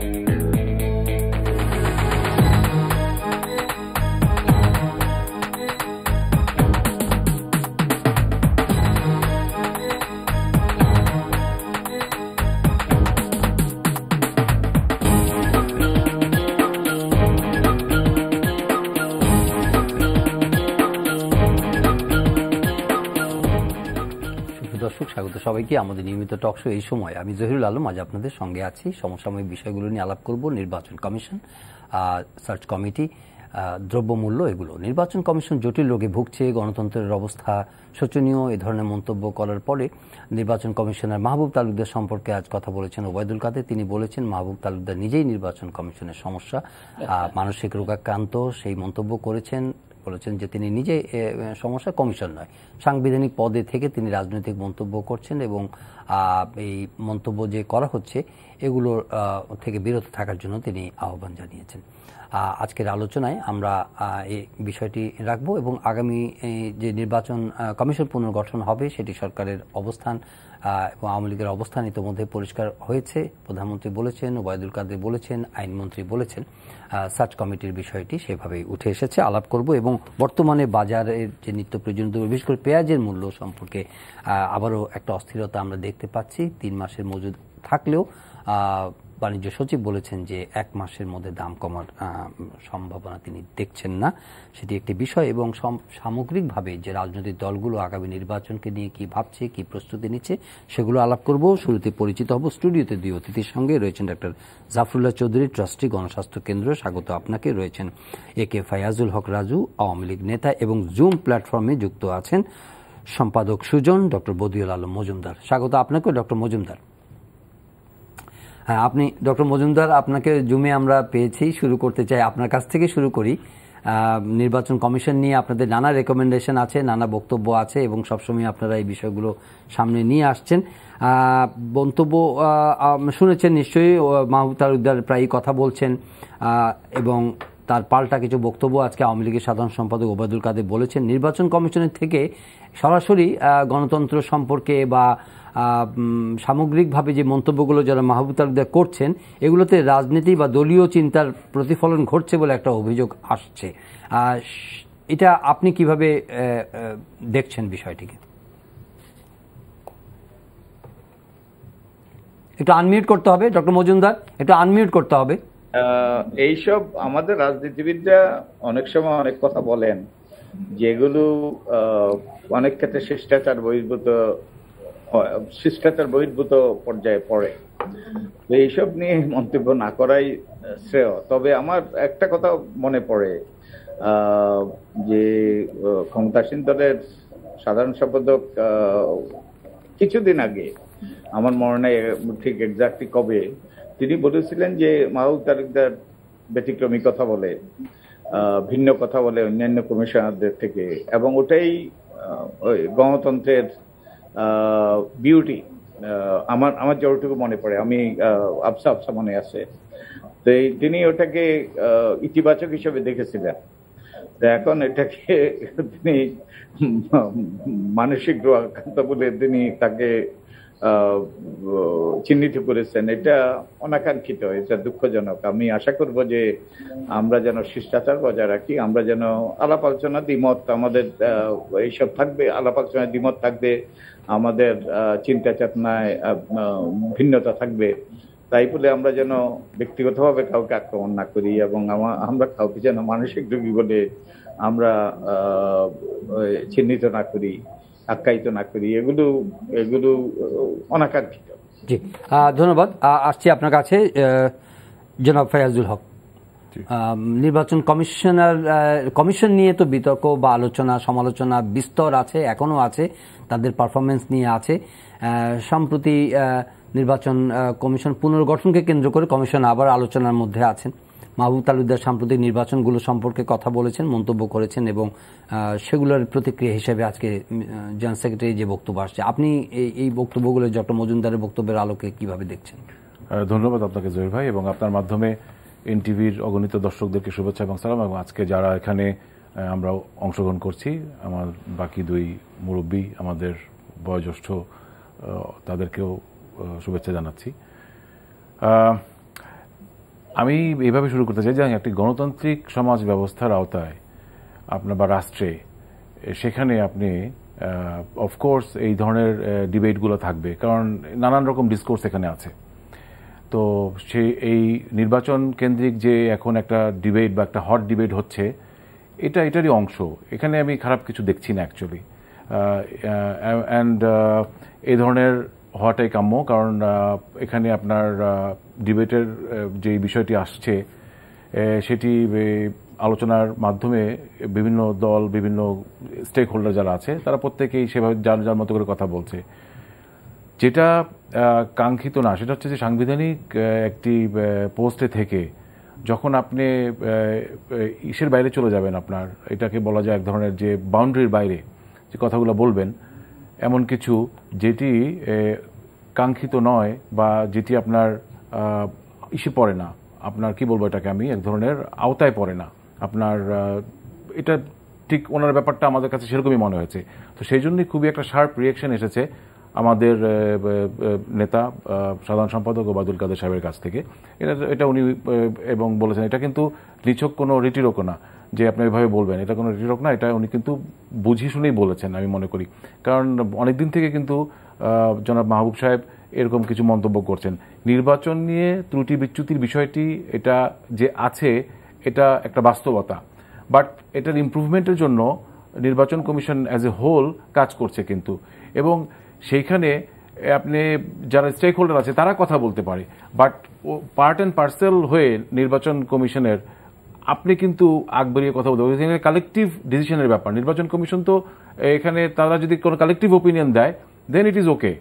Thank you. সবাইকে আমাদের নিয়মিত টক শো এই সময় আমি জহিরুল আলম আজ আপনাদের সঙ্গে আছি সমসাময়িক বিষয়গুলো নিয়ে আলাপ করব নির্বাচন কমিশন সার্চ কমিটি দ্রব্যমূল্য এগুলো নির্বাচন কমিশন জটিল রোগে ভুগছে গণতন্ত্রের অবস্থা শোচনীয় এ ধরনের মন্তব্য করার পরে নির্বাচন কমিশনার মাহবুব তালুকদার সম্পর্কে আজ কথা বলেছেন ওবায়দুল কাদের তিনি বলেছেন মাহবুব তালুকদার নিজেই নির্বাচন কমিশনের সমস্যা মানসিক রোগাক্রান্ত সেই মন্তব্য করেছেন বলেছেন যে তিনি নিজে সমস্যা কমিশন নয় সাংবিধানিক পদে থেকে তিনি রাজনৈতিক মন্তব্য করছেন এবং এই মন্তব্য যে করা হচ্ছে এগুলোর থেকে বিরত থাকার জন্য তিনি আহ্বান জানিয়েছেন আজকের আলোচনায় আমরা এই বিষয়টি রাখব এবং আগামী যে নির্বাচন কমিশন পুনর্গঠন হবে সেটি সরকারের অবস্থান আওয়ামী লীগের অবস্থান ইতিমধ্যে পরিষ্কার হয়েছে প্রধানমন্ত্রী বলেছেন ওবায়দুল কাদের বলেছেন আইনমন্ত্রী বলেছেন সার্চ কমিটির বিষয়টি সেভাবেই উঠে এসেছে আলাপ করব এবং বর্তমানে বাজারের যে নিত্য প্রয়োজনীয় দ্রব্য বিশেষ করে পেঁয়াজের মূল্য সম্পর্কে আবারও একটা অস্থিরতা আমরা দেখতে পাচ্ছি তিন মাসের মজুদ থাকলেও বাণিজ্য সচিব বলেছেন যে এক মাসের মধ্যে দাম কমার সম্ভাবনা তিনি দেখছেন না সেটি একটি বিষয় এবং সামগ্রিকভাবে যে রাজনৈতিক দলগুলো আগামী নির্বাচনকে নিয়ে কি ভাবছে কি প্রস্তুতি নিচ্ছে সেগুলো আলাপ করব শুরুতে পরিচিত হব স্টুডিওতে দুই অতিথির সঙ্গে রয়েছেন ডাক্তার জাফরুল্লাহ চৌধুরী ট্রাস্টি গণস্বাস্থ্য কেন্দ্র স্বাগত আপনাকে রয়েছেন এ কে ফায়াজুল হক রাজু আওয়ামী লীগ নেতা এবং জুম প্ল্যাটফর্মে যুক্ত আছেন সম্পাদক সুজন ডক্টর বদিউল আলম মজুমদার স্বাগত আপনাকে ডক্টর মজুমদার হ্যাঁ আপনি ডক্টর মজুমদার আপনাকে জুমে আমরা পেয়েছি শুরু করতে চাই আপনার কাছ থেকে শুরু করি নির্বাচন কমিশন নিয়ে আপনাদের নানা রেকমেন্ডেশন আছে নানা বক্তব্য আছে এবং সবসময় আপনারা এই বিষয়গুলো সামনে নিয়ে আসছেন বন্তব্য শুনেছেন নিশ্চয়ই মাহবুতার উদ্দার প্রায়ই কথা বলছেন এবং তার পাল্টা কিছু বক্তব্য আজকে আওয়ামী লীগের সাধারণ সম্পাদক ওবায়দুল কাদের বলেছেন নির্বাচন কমিশনের থেকে সরাসরি গণতন্ত্র সম্পর্কে বা সামগ্রিকভাবে যে মন্তব্যগুলো যারা মাহবুব তালুকদার করছেন এগুলোতে রাজনীতি বা দলীয় চিন্তার প্রতিফলন ঘটছে বলে একটা অভিযোগ আসছে এটা আপনি কিভাবে দেখছেন বিষয়টিকে একটু আনমিউট করতে হবে ডক্টর মজুমদার একটু আনমিউট করতে হবে এইসব আমাদের রাজনীতিবিদরা অনেক সময় অনেক কথা বলেন যেগুলো অনেক ক্ষেত্রে শিষ্টাচার বহির্ভূত শিষ্টাচার বহির্ভূত পর্যায়ে পড়ে তো এইসব নিয়ে মন্তব্য না করাই শ্রেয় তবে আমার একটা কথা মনে পড়ে যে ক্ষমতাসীন দলের সাধারণ সম্পাদক কিছুদিন আগে আমার মনে নেই ঠিক এক্সাক্টলি কবে তিনি বলেছিলেন যে মাহুল তারিকদার ব্যতিক্রমী কথা বলে ভিন্ন কথা বলে অন্যান্য কমিশনারদের থেকে এবং ওটাই গণতন্ত্রের বিউটি আমার আমার যতটুকু মনে পড়ে আমি আফসা আফসা মনে আছে তো তিনি ওটাকে ইতিবাচক হিসেবে দেখেছিলেন এখন এটাকে তিনি মানসিক রোগাক্রান্ত বলে তিনি তাকে চিহ্নিত করেছেন এটা অনাকাঙ্ক্ষিত এটা দুঃখজনক আমি আশা করব যে আমরা যেন শিষ্টাচার বজায় রাখি আমরা যেন আলাপ আলোচনা দ্বিমত আমাদের এইসব থাকবে আলাপ আলোচনা দ্বিমত থাকবে আমাদের চিন্তা চেতনায় ভিন্নতা থাকবে তাই বলে আমরা যেন ব্যক্তিগতভাবে কাউকে আক্রমণ না করি এবং আমরা কাউকে যেন মানসিক রোগী বলে আমরা চিহ্নিত না করি আখ্যায়িত না করি এগুলো এগুলো অনাকাঙ্ক্ষিত জি ধন্যবাদ আসছি আপনার কাছে জনাব ফয়াজুল হক নির্বাচন কমিশনার কমিশন নিয়ে তো বিতর্ক বা আলোচনা সমালোচনা বিস্তর আছে এখনও আছে তাদের পারফরমেন্স নিয়ে আছে সম্প্রতি নির্বাচন কমিশন পুনর্গঠনকে কেন্দ্র করে কমিশন আবার আলোচনার মধ্যে আছেন মাহবুব তালুকদার সাম্প্রতিক নির্বাচনগুলো সম্পর্কে কথা বলেছেন মন্তব্য করেছেন এবং সেগুলোর প্রতিক্রিয়া হিসেবে আজকে জেনারেল সেক্রেটারি যে বক্তব্য আসছে আপনি এই বক্তব্যগুলো ডক্টর মজুমদারের বক্তব্যের আলোকে কিভাবে দেখছেন ধন্যবাদ আপনাকে জয়ীর ভাই এবং আপনার মাধ্যমে এনটিভির অগণিত দর্শকদেরকে শুভেচ্ছা এবং সালাম এবং আজকে যারা এখানে আমরা অংশগ্রহণ করছি আমার বাকি দুই মুরব্বী আমাদের বয়োজ্যেষ্ঠ তাদেরকেও শুভেচ্ছা জানাচ্ছি আমি এইভাবে শুরু করতে চাই যে একটি গণতান্ত্রিক সমাজ ব্যবস্থার আওতায় আপনার বা রাষ্ট্রে সেখানে আপনি অফকোর্স এই ধরনের ডিবেটগুলো থাকবে কারণ নানান রকম ডিসকোর্স এখানে আছে তো সে এই নির্বাচন কেন্দ্রিক যে এখন একটা ডিবেট বা একটা হট ডিবেট হচ্ছে এটা এটারই অংশ এখানে আমি খারাপ কিছু দেখছি না অ্যাকচুয়ালি অ্যান্ড এই ধরনের হওয়াটাই কাম্য কারণ এখানে আপনার ডিবেটের যে বিষয়টি আসছে সেটি আলোচনার মাধ্যমে বিভিন্ন দল বিভিন্ন স্টেক হোল্ডার যারা আছে তারা প্রত্যেকেই সেভাবে যার যার মতো করে কথা বলছে যেটা কাঙ্ক্ষিত না সেটা হচ্ছে যে সাংবিধানিক একটি পোস্টে থেকে যখন আপনি ইসের বাইরে চলে যাবেন আপনার এটাকে বলা যায় এক ধরনের যে বাউন্ডারির বাইরে যে কথাগুলো বলবেন এমন কিছু যেটি কাঙ্ক্ষিত নয় বা যেটি আপনার ইসে পড়ে না আপনার কি বলবো এটাকে আমি এক ধরনের আওতায় পড়ে না আপনার এটা ঠিক ওনার ব্যাপারটা আমাদের কাছে সেরকমই মনে হয়েছে তো সেই জন্যই খুবই একটা শার্প রিয়েকশন এসেছে আমাদের নেতা সাধারণ সম্পাদক ওবায়দুল কাদের সাহেবের কাছ থেকে এটা এটা উনি এবং বলেছেন এটা কিন্তু নিছক কোনো রিটিরোক না যে আপনি এভাবে বলবেন এটা কোনো রিটিরোক না এটা উনি কিন্তু বুঝি শুনেই বলেছেন আমি মনে করি কারণ অনেক দিন থেকে কিন্তু জনাব মাহবুব সাহেব এরকম কিছু মন্তব্য করছেন নির্বাচন নিয়ে ত্রুটি বিচ্যুতির বিষয়টি এটা যে আছে এটা একটা বাস্তবতা বাট এটার ইম্প্রুভমেন্টের জন্য নির্বাচন কমিশন অ্যাজ এ হোল কাজ করছে কিন্তু এবং সেইখানে আপনি যারা স্টেক হোল্ডার আছে তারা কথা বলতে পারে বাট পার্ট অ্যান্ড পার্সেল হয়ে নির্বাচন কমিশনের আপনি কিন্তু আগ বেরিয়ে কথা বলতে পারবেন কালেকটিভ ডিসিশনের ব্যাপার নির্বাচন কমিশন তো এখানে তারা যদি কোনো কালেকটিভ ওপিনিয়ন দেয় then it is okay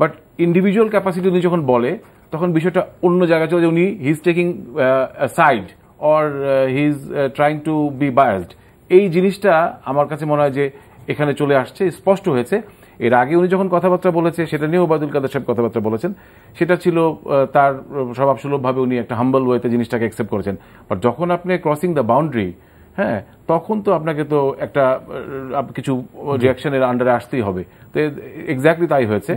but individual capacity উনি যখন বলে তখন বিষয়টা অন্য জায়গায় চলে যে উনি he's taking side or he is trying to be biased এই জিনিসটা আমার কাছে মনে হয় যে এখানে চলে আসছে স্পষ্ট হয়েছে এর আগে উনি যখন কথাবার্তা বলেছে সেটা নিয়ে ওবায়দুল কাদের সাহেব কথাবার্তা বলেছেন সেটা ছিল তার স্বভাবসুলভভাবে উনি একটা হাম্বল ওয়েতে জিনিসটাকে অ্যাকসেপ্ট করেছেন বাট যখন আপনি ক্রসিং দ্য বাউন্ডারি হ্যাঁ তখন তো আপনাকে তো একটা কিছু রিয়াকশনের আন্ডারে আসতেই হবে তো এক্স্যাক্টলি তাই হয়েছে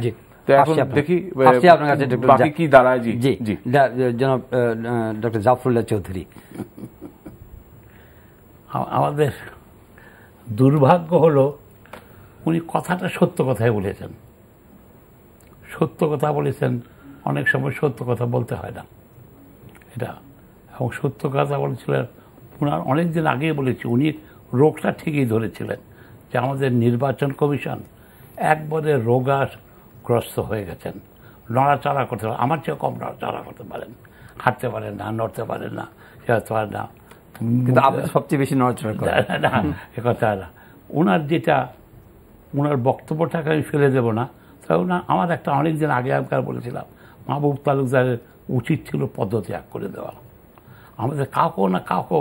আমাদের দুর্ভাগ্য হলো উনি কথাটা সত্য কথাই বলেছেন সত্য কথা বলেছেন অনেক সময় সত্য কথা বলতে হয় না এটা এবং সত্য কথা বলেছিলেন ওনার অনেক দিন আগেই বলেছি উনি রোগটা ঠিকই ধরেছিলেন যে আমাদের নির্বাচন কমিশন একবারে রোগাগ্রস্ত হয়ে গেছেন নড়াচড়া করতে পারেন আমার চেয়ে কম নড়াচড়া করতে পারেন হাঁটতে পারেন না নড়তে পারেন না যেতে পারেন না সবচেয়ে বেশি নড়াচড়া করেন না এ কথা না ওনার যেটা ওনার বক্তব্যটাকে আমি ফেলে দেবো না তাই না আমার একটা অনেক দিন আগে আগেকার বলেছিলাম মাহবুব তালুকদারের উচিত ছিল পদত্যাগ করে দেওয়া আমাদের কাকো না কাকো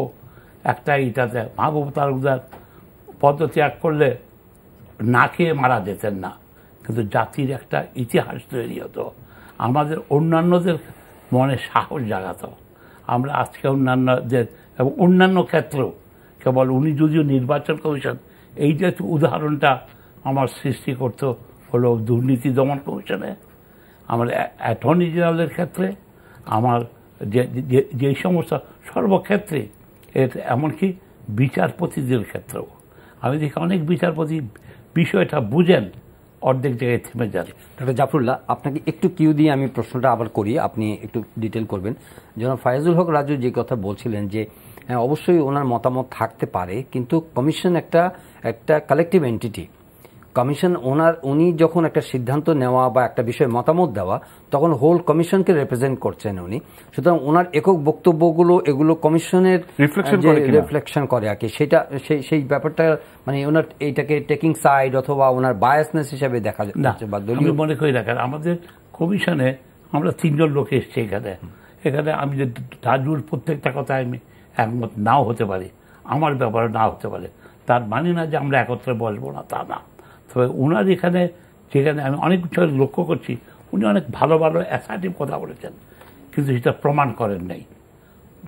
একটা ইটাতে মাহবুব তালুকদার পদত্যাগ করলে না খেয়ে মারা যেতেন না কিন্তু জাতির একটা ইতিহাস তৈরি হতো আমাদের অন্যান্যদের মনে সাহস জাগাত আমরা আজকে অন্যান্যদের এবং অন্যান্য ক্ষেত্রেও কেবল উনি যদিও নির্বাচন কমিশন এইটা উদাহরণটা আমার সৃষ্টিকর্ত হলো দুর্নীতি দমন কমিশনে আমার অ্যাটর্নি জেনারেলের ক্ষেত্রে আমার যে যে সমস্ত সর্বক্ষেত্রে এর এমনকি বিচারপতিদের ক্ষেত্রেও আমি দেখি অনেক বিচারপতি বিষয়টা বুঝেন অর্ধেক জায়গায় থেমে যান ডক্টর জাফরুল্লাহ আপনাকে একটু কিউ দিয়ে আমি প্রশ্নটা আবার করি আপনি একটু ডিটেল করবেন যেন ফায়জুল হক রাজু যে কথা বলছিলেন যে হ্যাঁ, অবশ্যই ওনার মতামত থাকতে পারে কিন্তু কমিশন একটা একটা কালেকটিভ এন্টিটি কমিশন ওনার উনি যখন একটা সিদ্ধান্ত নেওয়া বা একটা বিষয়ে মতামত দেওয়া তখন হোল কমিশনকে রিপ্রেজেন্ট করছেন উনি সুতরাং ওনার একক বক্তব্যগুলো এগুলো কমিশনের রিফ্লেকশন করে আর কি সেটা সেই সেই ব্যাপারটা মানে ওনার এইটাকে টেকিং সাইড অথবা ওনার বায়াসনেস হিসেবে দেখা যাচ্ছে বা দলীয় মনে করি দেখেন আমাদের কমিশনে আমরা তিনজন লোক এসছি এখানে এখানে আমি যে রাজুর প্রত্যেকটা কথা আমি একমত নাও হতে পারি আমার ব্যাপারে না হতে পারে তার মানে না যে আমরা একত্রে বসবো না তা না তবে ওনার এখানে যেখানে আমি অনেক বিষয় লক্ষ্য করছি উনি অনেক ভালো ভালো অ্যাসার্টিভ কথা বলেছেন কিন্তু সেটা প্রমাণ করেন নাই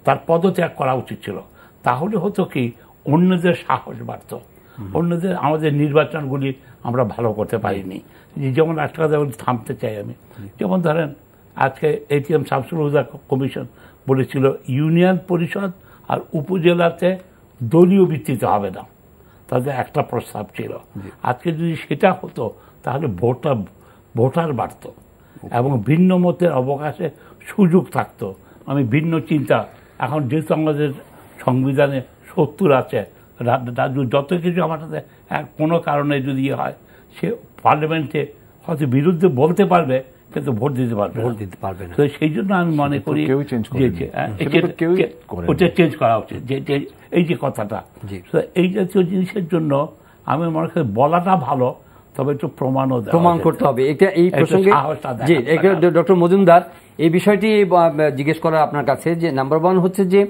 তার পদত্যাগ করা উচিত ছিল তাহলে হতো কি অন্যদের সাহস বাড়ত অন্যদের আমাদের নির্বাচনগুলি আমরা ভালো করতে পারিনি যেমন একটা যেমন থামতে চাই আমি যেমন ধরেন আজকে এটিএম শামসুল হুদা কমিশন বলেছিল ইউনিয়ন পরিষদ আর উপজেলাতে দলীয় ভিত্তিতে হবে না তাদের একটা প্রস্তাব ছিল আজকে যদি সেটা হতো তাহলে ভোটার ভোটার বাড়ত এবং ভিন্ন মতের অবকাশে সুযোগ থাকত আমি ভিন্ন চিন্তা এখন যেহেতু আমাদের সংবিধানে সত্তর আছে রাজ্য যত কিছু আমার সাথে কোনো কারণে যদি ইয়ে হয় সে পার্লামেন্টে হয়তো বিরুদ্ধে বলতে পারবে কিন্তু ভোট দিতে পারবে ভোট দিতে পারবে তো সেই জন্য আমি মনে করি চেঞ্জ হ্যাঁ, করা উচিত এই যে কথাটা এই জাতীয় জিনিসের জন্য আমি মনে করি বলাটা ভালো তবে একটু প্রমাণও প্রমাণ করতে হবে এটা এই প্রসঙ্গে ডক্টর মজুমদার এই বিষয়টি জিজ্ঞেস করা আপনার কাছে যে নাম্বার ওয়ান হচ্ছে যে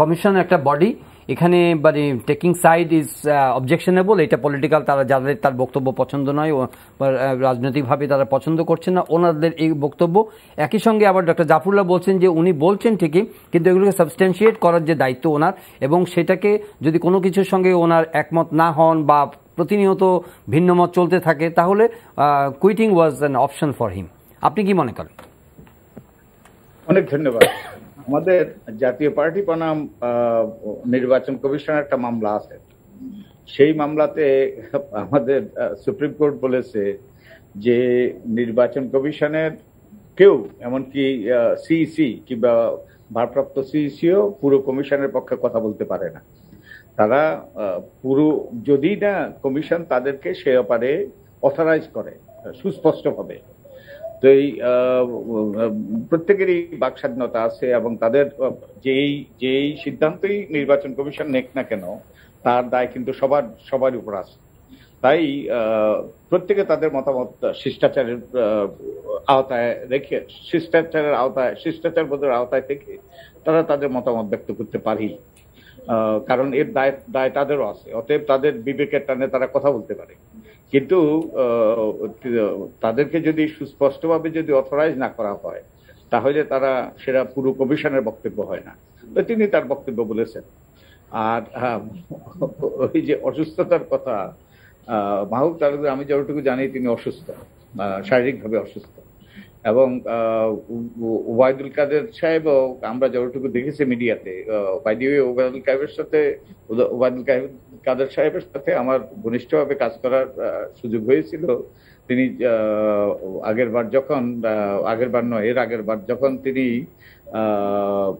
কমিশন একটা বডি এখানে মানে টেকিং সাইড ইজ অবজেকশনেবল এটা পলিটিক্যাল তারা যাদের তার বক্তব্য পছন্দ নয় রাজনৈতিকভাবে তারা পছন্দ করছে না ওনাদের এই বক্তব্য একই সঙ্গে আবার ডক্টর জাফরুল্লাহ বলছেন যে উনি বলছেন ঠিকই কিন্তু এগুলোকে সাবস্টেন্সিয়েট করার যে দায়িত্ব ওনার এবং সেটাকে যদি কোনো কিছুর সঙ্গে ওনার একমত না হন বা প্রতিনিয়ত ভিন্নমত চলতে থাকে তাহলে quitting was an option for him আপনি কি মনে করেন অনেক ধন্যবাদ আমাদের জাতীয় পার্টি বনাম নির্বাচন কমিশনের একটা মামলা আছে সেই মামলাতে আমাদের সুপ্রিম কোর্ট বলেছে যে নির্বাচন কমিশনের কেউ এমনকি সিইসি e কিংবা ভারপ্রাপ্ত সিইসিও e পুরো কমিশনের পক্ষে কথা বলতে পারে না তারা পুরো যদি না কমিশন তাদেরকে সে ব্যাপারে অথরাইজ করে সুস্পষ্টভাবে তো এই প্রত্যেকেরই বাক স্বাধীনতা আছে এবং তাদের যেই যেই সিদ্ধান্তই নির্বাচন কমিশন নেক না কেন তার দায় কিন্তু সবার সবার উপর আছে তাই প্রত্যেকে তাদের মতামত শিষ্টাচারের আওতায় রেখে শিষ্টাচারের আওতায় শিষ্টাচার বোধের আওতায় থেকে তারা তাদের মতামত ব্যক্ত করতে পারি কারণ এর দায় দায় তাদেরও আছে অতএব তাদের বিবেকের টানে তারা কথা বলতে পারে কিন্তু তাদেরকে যদি সুস্পষ্টভাবে যদি অথরাইজ না করা হয় তাহলে তারা সেটা পুরো কমিশনের বক্তব্য হয় না তো তিনি তার বক্তব্য বলেছেন আর ওই যে অসুস্থতার কথা মাহুক তালুকদার আমি যতটুকু জানি তিনি অসুস্থ শারীরিকভাবে অসুস্থ এবং ওবায়দুল কাদের সাহেব আমরা যতটুকু দেখেছি মিডিয়াতে বাই ওবায়দুল কাহেবের সাথে ওবায়দুল কাদের সাহেবের সাথে আমার ঘনিষ্ঠভাবে কাজ করার সুযোগ হয়েছিল তিনি আগের বার যখন আগের বার নয় এর আগের বার যখন তিনি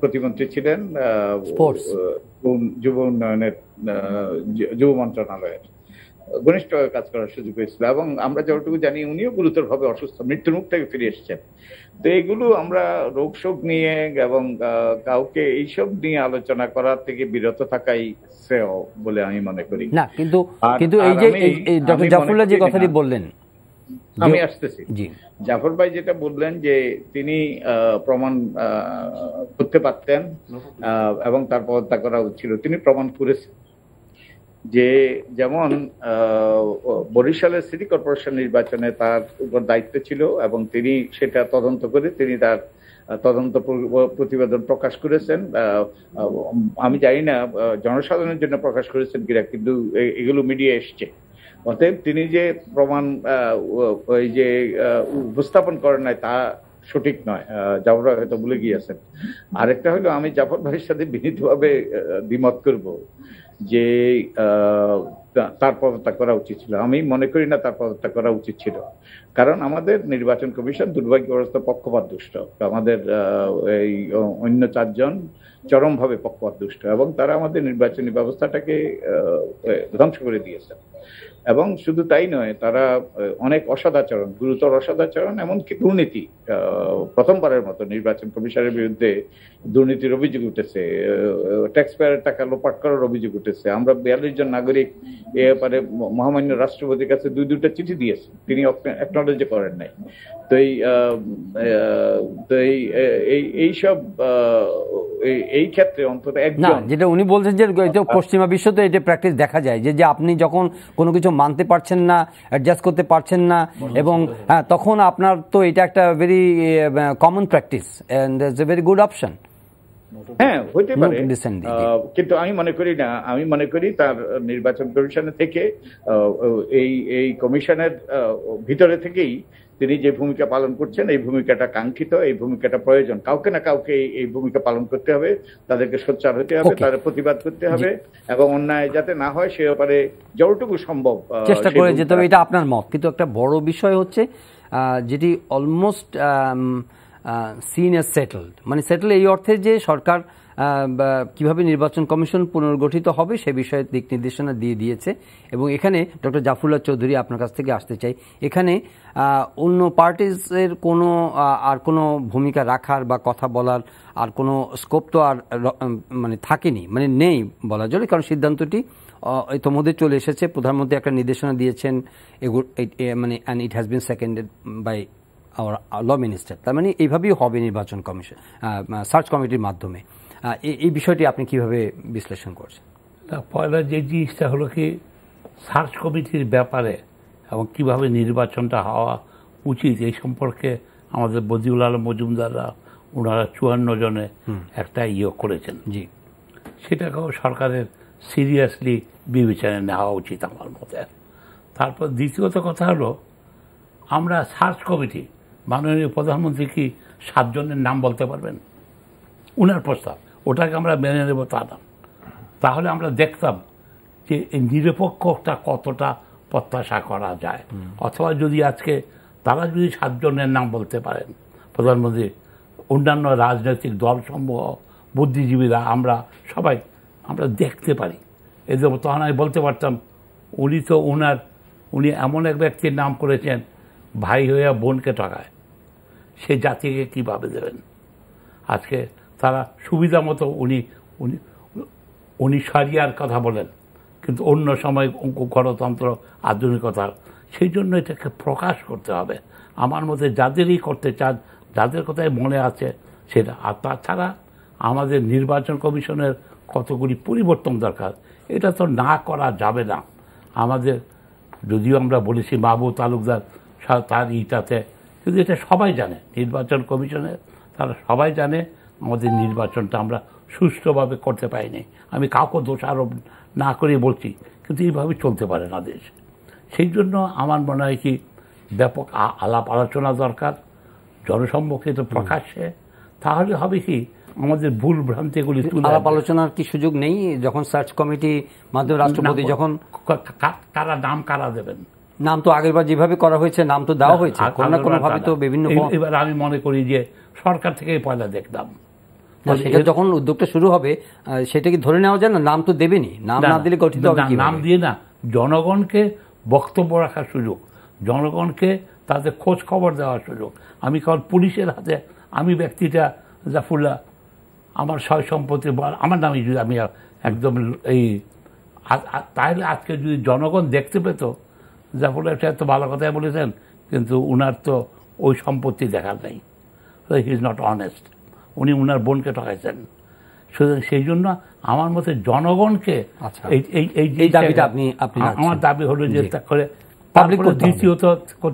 প্রতিমন্ত্রী ছিলেন যুব উন্নয়নের যুব মন্ত্রণালয়ের ঘনিষ্ঠভাবে কাজ করার সুযোগ হয়েছিল এবং আমরা যতটুকু জানি উনিও গুরুতরভাবে অসুস্থ মৃত্যুর মুখ থেকে ফিরে এসেছেন তো এগুলো আমরা রোগ শোক নিয়ে এবং কাউকে এইসব নিয়ে আলোচনা করার থেকে বিরত থাকাই শ্রেয় বলে আমি মনে করি না কিন্তু কিন্তু এই যে ডক্টর জাফরুল্লাহ যে কথাটি বললেন আমি আসতেছি জাফর ভাই যেটা বললেন যে তিনি প্রমাণ করতে পারতেন এবং তার পদত্যাগ করা উচিত তিনি প্রমাণ করেছেন যে যেমন বরিশালের সিটি কর্পোরেশন নির্বাচনে তার উপর দায়িত্ব ছিল এবং তিনি সেটা তদন্ত করে তিনি তার তদন্ত প্রতিবেদন প্রকাশ করেছেন আমি জানি না জনসাধারণের জন্য প্রকাশ করেছেন কিনা কিন্তু এগুলো মিডিয়া এসছে অতএব তিনি যে প্রমাণ ওই যে উপস্থাপন করেন নাই তা সঠিক নয় জাফর হয়তো ভুলে গিয়েছেন আরেকটা হলো আমি জাফর ভাইয়ের সাথে বিনীতভাবে দ্বিমত করবো ये তার পদত্যাগ করা উচিত ছিল আমি মনে করি না তার পদত্যাগ করা উচিত ছিল কারণ আমাদের নির্বাচন কমিশন দুর্ভাগ্যগ্রস্ত পক্ষপাত দুষ্ট আমাদের এই অন্য চারজন চরমভাবে পক্ষপাত দুষ্ট এবং তারা আমাদের নির্বাচনী ব্যবস্থাটাকে ধ্বংস করে দিয়েছে এবং শুধু তাই নয় তারা অনেক অসদাচরণ গুরুতর অসদাচরণ এমনকি দুর্নীতি প্রথমবারের মতো নির্বাচন কমিশনের বিরুদ্ধে দুর্নীতির অভিযোগ উঠেছে ট্যাক্স পেয়ারের টাকা লোপাট করার অভিযোগ উঠেছে আমরা বিয়াল্লিশ জন নাগরিক এ ব্যাপারে মহামান্য রাষ্ট্রপতির কাছে দুই দুটা চিঠি দিয়েছে তিনি অ্যাকনোলেজ করেন নাই তো এই তো এই এইসব এই ক্ষেত্রে অন্তত না যেটা উনি বলছেন যে পশ্চিমা বিশ্বতে এটা প্র্যাকটিস দেখা যায় যে যে আপনি যখন কোনো কিছু মানতে পারছেন না অ্যাডজাস্ট করতে পারছেন না এবং হ্যাঁ, তখন আপনার তো এটা একটা very common practice and that's a very good option হ্যাঁ হইতে পারে কিন্তু আমি মনে করি না আমি মনে করি তার নির্বাচন কমিশন থেকে এই এই কমিশনের ভিতরে থেকেই তিনি যে ভূমিকা পালন করছেন এই ভূমিকাটা কাঙ্ক্ষিত এই ভূমিকাটা প্রয়োজন কাউকে না কাউকে এই ভূমিকা পালন করতে হবে তাদেরকে সোচ্চার হতে হবে তাদের প্রতিবাদ করতে হবে এবং অন্যায় যাতে না হয় সে ব্যাপারে যতটুকু সম্ভব চেষ্টা করে যেতে হবে এটা আপনার মত কিন্তু একটা বড় বিষয় হচ্ছে যেটি অলমোস্ট সিন এস সেটেলড মানে সেটেল এই অর্থে যে সরকার কিভাবে নির্বাচন কমিশন পুনর্গঠিত হবে সে বিষয়ে দিক নির্দেশনা দিয়ে দিয়েছে এবং এখানে ডক্টর জাফরুল্লাহ চৌধুরী আপনার কাছ থেকে আসতে চাই এখানে অন্য পার্টিসের কোনো আর কোনো ভূমিকা রাখার বা কথা বলার আর কোনো স্কোপ তো আর মানে থাকেনি মানে নেই বলা চলে কারণ সিদ্ধান্তটি ইতোমধ্যে চলে এসেছে প্রধানমন্ত্রী একটা নির্দেশনা দিয়েছেন মানে and it has been seconded by our law minister তার মানে এইভাবেই হবে নির্বাচন কমিশন সার্চ কমিটির মাধ্যমে এই বিষয়টি আপনি কিভাবে বিশ্লেষণ করছেন পয়লা যে জিনিসটা হলো কি সার্চ কমিটির ব্যাপারে এবং কিভাবে নির্বাচনটা হওয়া উচিত এই সম্পর্কে আমাদের বদিউল আলম মজুমদাররা ওনারা চুয়ান্ন জনে একটা ইয়ে করেছেন জি সেটাকেও সরকারের সিরিয়াসলি বিবেচনায় নেওয়া উচিত আমার মতে তারপর দ্বিতীয়ত কথা হলো আমরা সার্চ কমিটি মাননীয় প্রধানমন্ত্রী কি সাতজনের নাম বলতে পারবেন উনার প্রস্তাব ওটাকে আমরা মেনে নেব তা না তাহলে আমরা দেখতাম যে এই নিরপেক্ষটা কতটা প্রত্যাশা করা যায় অথবা যদি আজকে তারা যদি সাতজনের নাম বলতে পারেন প্রধানমন্ত্রী অন্যান্য রাজনৈতিক দলসমূহ বুদ্ধিজীবীরা আমরা সবাই আমরা দেখতে পারি এদের তখন আমি বলতে পারতাম উনি তো ওনার উনি এমন এক ব্যক্তির নাম করেছেন ভাই হইয়া বোনকে ঠকায় সে জাতিকে কীভাবে দেবেন আজকে তারা সুবিধা মতো উনি উনি উনি সারিয়ার কথা বলেন কিন্তু অন্য সময় গণতন্ত্র আধুনিকতার সেই জন্য এটাকে প্রকাশ করতে হবে আমার মতে যাদেরই করতে চান যাদের কথাই মনে আছে সেটা আর তাছাড়া আমাদের নির্বাচন কমিশনের কতগুলি পরিবর্তন দরকার এটা তো না করা যাবে না আমাদের যদিও আমরা বলেছি মাহবুব তালুকদার তার ইটাতে কিন্তু এটা সবাই জানে নির্বাচন কমিশনে তারা সবাই জানে আমাদের নির্বাচনটা আমরা সুষ্ঠুভাবে করতে পারিনি আমি কাউকে দোষারোপ না করে বলছি কিন্তু এইভাবে চলতে পারে না দেশ সেই জন্য আমার মনে হয় কি ব্যাপক আলাপ আলোচনা দরকার জনসম্মুখে তো প্রকাশ্যে তাহলে হবে কি আমাদের ভুল ভ্রান্তিগুলি আলাপ আলোচনার কি সুযোগ নেই যখন সার্চ কমিটি মাধ্যমে রাষ্ট্রপতি যখন কারা নাম কারা দেবেন নাম তো আগের বার যেভাবে করা হয়েছে নাম তো দেওয়া হয়েছে কোনো না কোনোভাবে তো বিভিন্ন এবার আমি মনে করি যে সরকার থেকে পয়লা দেখতাম সেটা যখন উদ্যোগটা শুরু হবে সেটা কি ধরে নেওয়া যায় না নাম তো দেবেনি নাম না দিলে গঠিত হবে নাম দিয়ে না জনগণকে বক্তব্য রাখার সুযোগ জনগণকে তাদের খোঁজ খবর দেওয়ার সুযোগ আমি কারণ পুলিশের হাতে আমি ব্যক্তিটা জাফুল্লা আমার সয় সম্পত্তি আমার নামে যদি আমি একদম এই তাহলে আজকে যদি জনগণ দেখতে পেত জাফরুল্লাহ সাহেব তো ভালো কথাই বলেছেন কিন্তু উনার তো ওই সম্পত্তি দেখার নেই হি ইজ নট অনেস্ট উনি উনার বোনকে ঠকাইছেন সুতরাং সেই জন্য আমার মতে জনগণকে আচ্ছা। আমার দাবি হলো যে করে দ্বিতীয়ত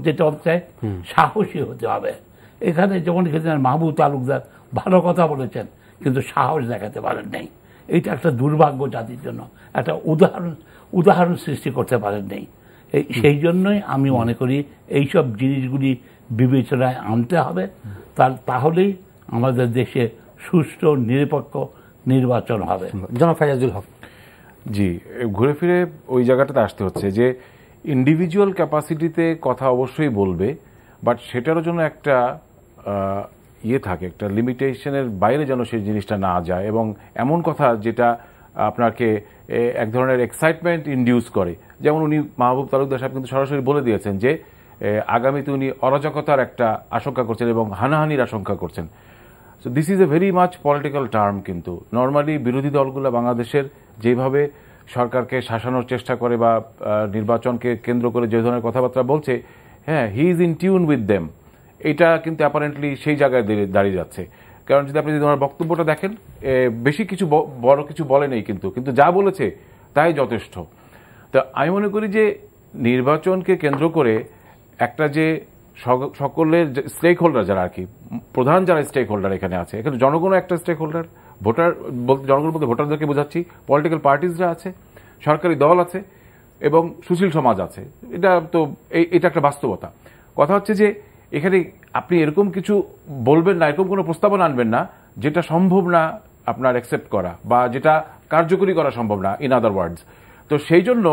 যেটা চাই সাহসী হতে হবে এখানে যেমন খেতেন মাহবুব তালুকদার ভালো কথা বলেছেন কিন্তু সাহস দেখাতে পারেন নাই এইটা একটা দুর্ভাগ্য জাতির জন্য একটা উদাহরণ উদাহরণ সৃষ্টি করতে পারেন নেই সেই জন্যই আমি মনে করি এইসব জিনিসগুলি বিবেচনায় আনতে হবে তার তাহলেই আমাদের দেশে সুষ্ঠ নিরপেক্ষ নির্বাচন হবে জনাব হক জি ঘুরে ফিরে ওই জায়গাটাতে আসতে হচ্ছে যে ইন্ডিভিজুয়াল ক্যাপাসিটিতে কথা অবশ্যই বলবে বাট সেটারও জন্য একটা ইয়ে থাকে একটা লিমিটেশনের বাইরে যেন সেই জিনিসটা না যায় এবং এমন কথা যেটা আপনাকে এক ধরনের এক্সাইটমেন্ট ইন্ডিউস করে যেমন উনি মাহবুব তালুকদার সাহেব কিন্তু সরাসরি বলে দিয়েছেন যে আগামীতে উনি অরাজকতার একটা আশঙ্কা করছেন এবং হানাহানির আশঙ্কা করছেন so this is a very much political term কিন্তু নর্মালি বিরোধী দলগুলো বাংলাদেশের যেভাবে সরকারকে শাসানোর চেষ্টা করে বা নির্বাচনকে কেন্দ্র করে যে ধরনের কথাবার্তা বলছে হ্যাঁ he is in tune with them এটা কিন্তু অ্যাপারেন্টলি সেই জায়গায় দাঁড়িয়ে যাচ্ছে কারণ যদি আপনি যদি ওনার বক্তব্যটা দেখেন বেশি কিছু বড় কিছু বলে নেই কিন্তু কিন্তু যা বলেছে তাই যথেষ্ট তা আমি মনে করি যে নির্বাচনকে কেন্দ্র করে একটা যে সকলের স্টেক হোল্ডার যারা আর কি প্রধান যারা স্টেক হোল্ডার এখানে আছে এখানে জনগণও একটা স্টেক হোল্ডার ভোটার বলতে জনগণ বলতে ভোটারদেরকে বোঝাচ্ছি পলিটিক্যাল পার্টিসরা আছে সরকারি দল আছে এবং সুশীল সমাজ আছে এটা তো এটা একটা বাস্তবতা কথা হচ্ছে যে এখানে আপনি এরকম কিছু বলবেন না এরকম কোনো প্রস্তাবনা আনবেন না যেটা সম্ভব না আপনার অ্যাকসেপ্ট করা বা যেটা কার্যকরী করা সম্ভব না ইন আদার ওয়ার্ডস তো সেই জন্য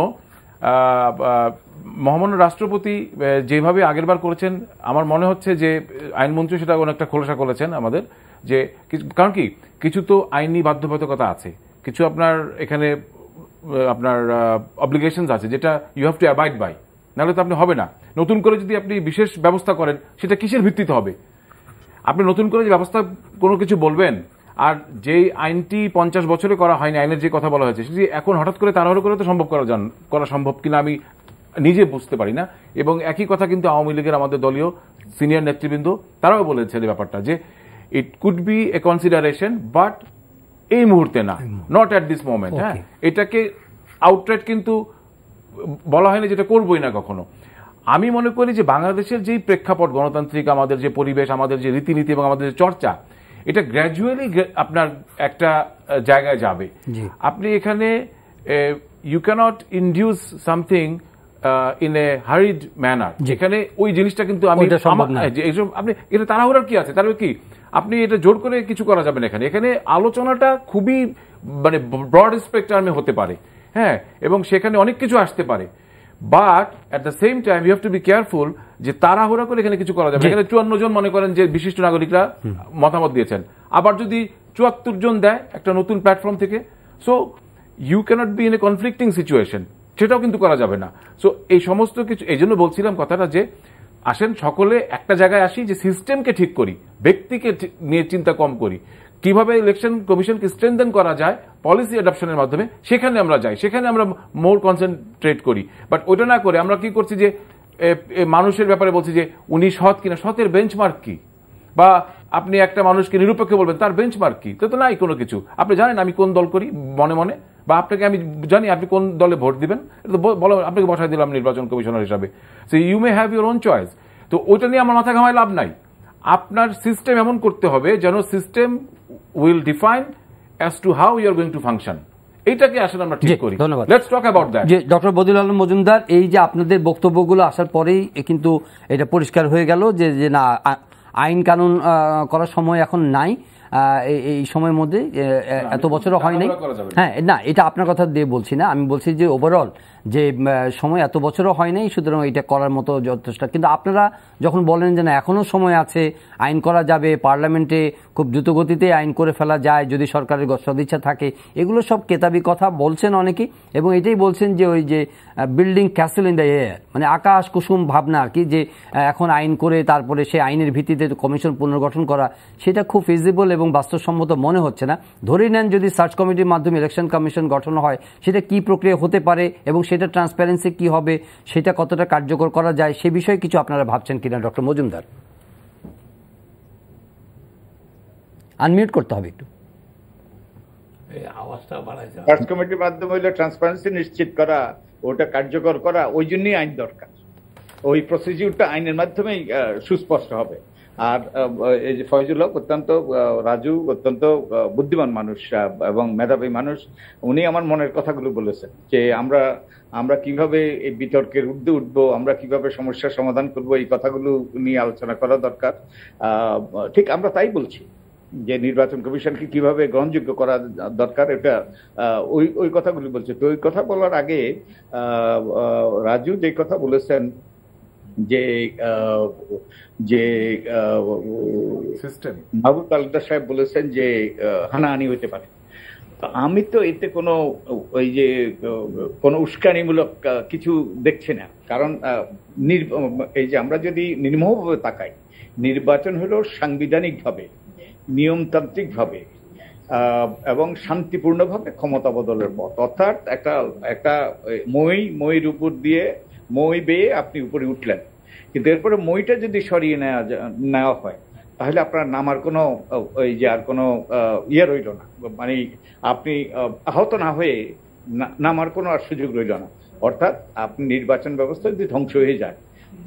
মহামান্য রাষ্ট্রপতি যেভাবে আগেরবার করেছেন আমার মনে হচ্ছে যে আইনমন্ত্রী সেটা অনেকটা খোলসা করেছেন আমাদের যে কারণ কি কিছু তো আইনি বাধ্যবাধকতা আছে কিছু আপনার এখানে আপনার অব্লিগেশনস আছে যেটা you have to abide by নাহলে তো আপনি হবে না নতুন করে যদি আপনি বিশেষ ব্যবস্থা করেন সেটা কিসের ভিত্তিতে হবে আপনি নতুন করে যে ব্যবস্থা কোনো কিছু বলবেন আর যেই আইনটি পঞ্চাশ বছরে করা হয়নি আইনের যে কথা বলা হয়েছে সেটি এখন হঠাৎ করে তাড়াহুড়ো করে তো সম্ভব করা যান করা সম্ভব কিনা আমি নিজে বুঝতে পারি না এবং একই কথা কিন্তু আওয়ামী লীগের আমাদের দলীয় সিনিয়র নেতৃবৃন্দ তারাও বলেছে যে ব্যাপারটা যে it could be a consideration but এই মুহূর্তে না নট অ্যাট দিস মোমেন্ট হ্যাঁ এটাকে আউটরেট কিন্তু বলা হয়নি যেটা করবই না কখনো আমি মনে করি যে বাংলাদেশের যেই প্রেক্ষাপট গণতান্ত্রিক আমাদের যে পরিবেশ আমাদের যে রীতিনীতি এবং আমাদের যে চর্চা এটা গ্র্যাজুয়ালি আপনার একটা জায়গায় যাবে আপনি এখানে you can't induce something in a hurried manner যেখানে ওই জিনিসটা কিন্তু আমি হ্যাঁ, আপনি এটা তাড়াহুড়ার কি আছে তাহলে কি আপনি এটা জোর করে কিছু করা যাবে না এখানে এখানে আলোচনাটা খুবই মানে ব্রড স্পেক্ট্রামে হতে পারে হ্যাঁ এবং সেখানে অনেক কিছু আসতে পারে but at the same time you have to be careful যে তাড়াহুড়া করে এখানে কিছু করা যাবে এখানে চুয়ান্ন জন মনে করেন যে বিশিষ্ট নাগরিকরা মতামত দিয়েছেন আবার যদি চুয়াত্তর জন দেয় একটা নতুন প্ল্যাটফর্ম থেকে so you can't be in a conflicting situation সেটাও কিন্তু করা যাবে না সো এই সমস্ত কিছু এই জন্য বলছিলাম কথাটা যে আসেন সকলে একটা জায়গায় আসি যে সিস্টেমকে ঠিক করি ব্যক্তিকে নিয়ে চিন্তা কম করি কিভাবে ইলেকশন কমিশনকে স্ট্রেংথেন করা যায় পলিসি অ্যাডাপশনের মাধ্যমে সেখানে আমরা যাই সেখানে আমরা মোর কনসেন্ট্রেট করি বাট ওইটা না করে আমরা কি করছি যে মানুষের ব্যাপারে বলছি যে উনি সৎ কিনা সতের বেঞ্চমার্ক কি বা আপনি একটা মানুষকে নিরপেক্ষ বলবেন তার বেঞ্চমার্ক কি তো তো নাই কোনো কিছু আপনি জানেন আমি কোন দল করি মনে মনে বা আপনাকে আমি জানি আপনি কোন দলে ভোট দিবেন বলো আপনাকে বসাই দিলাম নির্বাচন কমিশনার হিসাবে so you may have your own choice তো ওইটা নিয়ে আমার মাথা ঘামায় লাভ নাই আপনার সিস্টেম এমন করতে হবে যেন system will define as to how you are going to function এইটাকে আসলে আমরা ঠিক করি ধন্যবাদ লেটস টক অ্যাবাউট দ্যাট যে ডক্টর বদিল আলম মজুমদার এই যে আপনাদের বক্তব্যগুলো আসার পরেই কিন্তু এটা পরিষ্কার হয়ে গেল যে যে না আইন কানুন করার সময় এখন নাই এই সময়ের মধ্যে এত বছরও হয় নাই হ্যাঁ না এটা আপনার কথা দিয়ে বলছি না আমি বলছি যে ওভারঅল যে সময় এত বছরও হয় নাই সুতরাং এটা করার মতো যথেষ্ট কিন্তু আপনারা যখন বলেন যে না এখনও সময় আছে আইন করা যাবে পার্লামেন্টে খুব দ্রুতগতিতে আইন করে ফেলা যায় যদি সরকারের সদিচ্ছা থাকে এগুলো সব কেতাবি কথা বলছেন অনেকে এবং এটাই বলছেন যে ওই যে building castle in the air মানে আকাশ কুসুম ভাবনা আর কি যে এখন আইন করে তারপরে সে আইনের ভিত্তিতে কমিশন পুনর্গঠন করা সেটা খুব ফিজিবল এবং বাস্তবসম্মত মনে হচ্ছে না ধরে নেন যদি সার্চ কমিটির মাধ্যমে ইলেকশন কমিশন গঠন হয় সেটা কি প্রক্রিয়া হতে পারে এবং সেটা ট্রান্সপারেন্সি কি হবে সেটা কতটা কার্যকর করা যায় সে বিষয়ে কিছু আপনারা ভাবছেন কিনা ডক্টর মজুমদার আনমিউট করতে হবে একটু সার্চ কমিটির মাধ্যমে হইলে ট্রান্সপারেন্সি নিশ্চিত করা ওটা কার্যকর করা ওই জন্যই আইন দরকার ওই প্রসিডিউরটা আইনের মাধ্যমেই সুস্পষ্ট হবে আর এই যে ফয়জুল হক অত্যন্ত রাজু অত্যন্ত বুদ্ধিমান মানুষ এবং মেধাবী মানুষ উনি আমার মনের কথাগুলো বলেছেন যে আমরা আমরা কিভাবে এই বিতর্কের ঊর্ধ্বে উঠবো আমরা কিভাবে সমস্যার সমাধান করব এই কথাগুলো নিয়ে আলোচনা করা দরকার ঠিক আমরা তাই বলছি যে নির্বাচন কমিশনকে কিভাবে গ্রহণযোগ্য করা দরকার এটা ওই ওই কথাগুলি বলছে তো ওই কথা বলার আগে রাজু যে কথা বলেছেন যে যে মাহবুব তালুকদার সাহেব বলেছেন যে হানাহানি হতে পারে আমি তো এতে কোনো ওই যে কোনো উস্কানিমূলক কিছু দেখছি না কারণ এই যে আমরা যদি নির্মোহভাবে তাকাই নির্বাচন হলো সাংবিধানিকভাবে নিয়মতান্ত্রিকভাবে এবং শান্তিপূর্ণভাবে ক্ষমতা বদলের পথ অর্থাৎ একটা একটা মই মইর উপর দিয়ে মই বেয়ে আপনি উপরে উঠলেন কিন্তু এরপরে মইটা যদি সরিয়ে নেওয়া নেওয়া হয় তাহলে আপনার নামার কোনো ওই যে আর কোনো ইয়ে রইল না মানে আপনি আহত না হয়ে নামার কোনো আর সুযোগ রইল না অর্থাৎ আপনি নির্বাচন ব্যবস্থা যদি ধ্বংস হয়ে যায়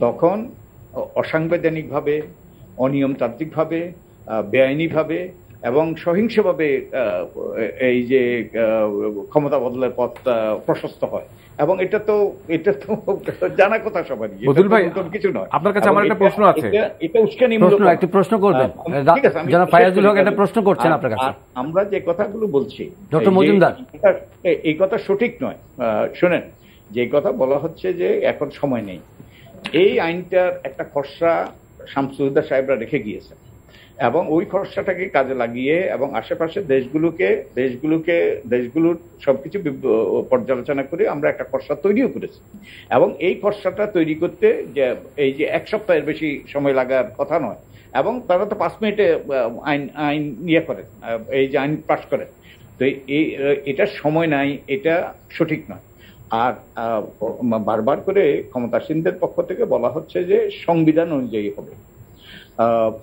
তখন অসাংবিধানিকভাবে অনিয়মতান্ত্রিকভাবে বেআইনিভাবে এবং সহিংসভাবে এই যে ক্ষমতা বদলের পথ প্রশস্ত হয় এবং এটা তো এটা তো জানা কথা সবারই ভাই কিছু নয় আপনার কাছে আমার একটা প্রশ্ন আছে এটা উস্কানি প্রশ্ন একটা প্রশ্ন করবেন জানা ফায়াজুল হক একটা প্রশ্ন করছেন আপনার কাছে আমরা যে কথাগুলো বলছি ডক্টর মজুমদার এই কথা সঠিক নয় শুনেন যে কথা বলা হচ্ছে যে এখন সময় নেই এই আইনটার একটা খসড়া শামসুদ্দা সাহেবরা রেখে গিয়েছেন এবং ওই খরচাটাকে কাজে লাগিয়ে এবং আশেপাশে দেশগুলোকে দেশগুলোকে দেশগুলোর সবকিছু পর্যালোচনা করে আমরা একটা খরচা তৈরিও করেছি এবং এই খরচাটা তৈরি করতে যে এই যে এক সপ্তাহের বেশি সময় লাগার কথা নয় এবং তারা তো পাঁচ মিনিটে আইন আইন ইয়ে করে এই যে আইন পাশ করে তো এই এটা সময় নাই এটা সঠিক নয় আর বারবার করে ক্ষমতাসীনদের পক্ষ থেকে বলা হচ্ছে যে সংবিধান অনুযায়ী হবে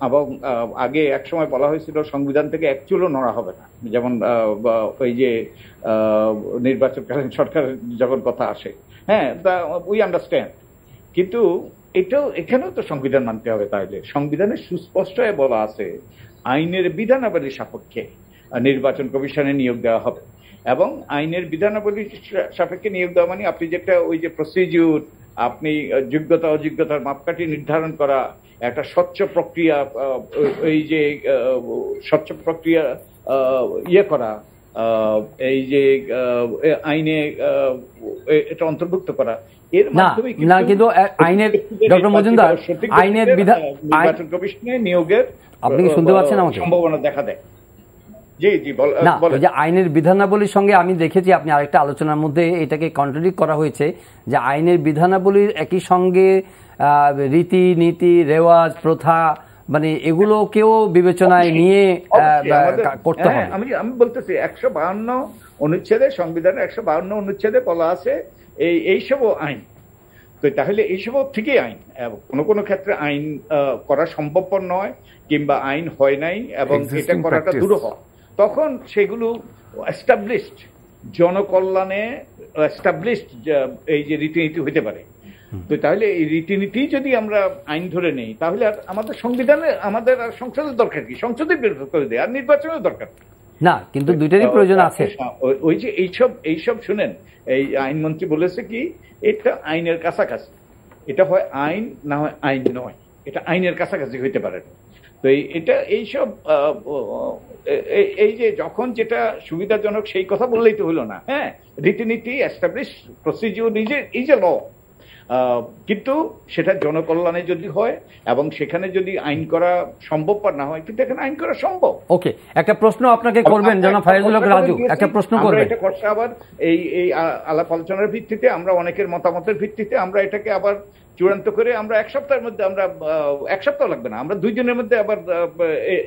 এবং আগে একসময় বলা হয়েছিল সংবিধান থেকে অ্যাকচুয়ালও নড়া হবে না যেমন ওই যে নির্বাচনকালীন সরকার যখন কথা আসে হ্যাঁ তা উই আন্ডারস্ট্যান্ড কিন্তু এটাও এখানেও তো সংবিধান মানতে হবে তাহলে সংবিধানে সুস্পষ্ট বলা আছে আইনের বিধানাবলীর সাপেক্ষে নির্বাচন কমিশনে নিয়োগ দেওয়া হবে এবং আইনের বিধানাবলী সাপেক্ষে নিয়োগ দেওয়া মানে আপনি যেটা ওই যে প্রসিডিউর আপনি যোগ্যতা অযোগ্যতার মাপকাঠি নির্ধারণ করা একটা স্বচ্ছ প্রক্রিয়া এই যে স্বচ্ছ প্রক্রিয়া ইয়ে করা এই যে আইনে এটা অন্তর্ভুক্ত করা এর মাধ্যমে না কিন্তু আইনের ডক্টর মজুমদার আইনের বিধান কমিশনে নিয়োগের আপনি কি শুনতে পাচ্ছেন আমাকে সম্ভাবনা দেখা দেয় যে আইনের বিধানাবলীর সঙ্গে আমি দেখেছি আপনি আরেকটা আলোচনার মধ্যে এটাকে কন্ট্রাডিক্ট করা হয়েছে যে আইনের বিধানাবলীর একই সঙ্গে রীতি নীতি রেওয়াজ প্রথা মানে এগুলোকেও বিবেচনায় নিয়ে করতে হ্যাঁ, হবে হ্যাঁ, আমি আমি বলতেছি একশো বাহান্ন অনুচ্ছেদে সংবিধানের একশো বাহান্ন অনুচ্ছেদে বলা আছে এই এইসব আইন তো তাহলে এইসব ঠিকই আইন কোনো কোনো ক্ষেত্রে আইন করা সম্ভবপর নয় কিংবা আইন হয় নাই এবং এটা করাটা হয় তখন সেগুলো এস্টাবলিশড জনকল্যাণে এস্টাবলিশড এই যে রীতিনীতি হইতে পারে তো তাহলে এই রীতিনীতি যদি আমরা আইন ধরে নেই তাহলে আর আমাদের সংবিধানে আমাদের আর সংসদের দরকার কি সংসদে বের করে দেয় আর নির্বাচনের দরকার না কিন্তু দুইটারই প্রয়োজন আছে ওই যে এইসব এইসব শুনেন এই আইনমন্ত্রী বলেছে কি এটা আইনের কাছাকাছি এটা হয় আইন না হয় আইন নয় এটা আইনের কাছাকাছি হইতে পারে তো এটা এইসব এই যে যখন যেটা সুবিধাজনক সেই কথা বললেই তো হলো না হ্যাঁ রীতিনীতি establish procedure is a law কিন্তু সেটা জনকল্যাণে যদি হয় এবং সেখানে যদি আইন করা সম্ভব সম্ভবপর না হয় কিন্তু এখানে আইন করা সম্ভব ওকে একটা প্রশ্ন আপনাকে আচ্ছা, করবেন জনাব ফায়জুল হক রাজু একটা প্রশ্ন করবেন এটা করছে আবার এই এই আলাপ আলোচনার ভিত্তিতে আমরা অনেকের মতামতের ভিত্তিতে আমরা এটাকে আবার চূড়ান্ত করে আমরা এক সপ্তাহের মধ্যে আমরা এক সপ্তাহ লাগবে না আমরা দুইজনের মধ্যে আবার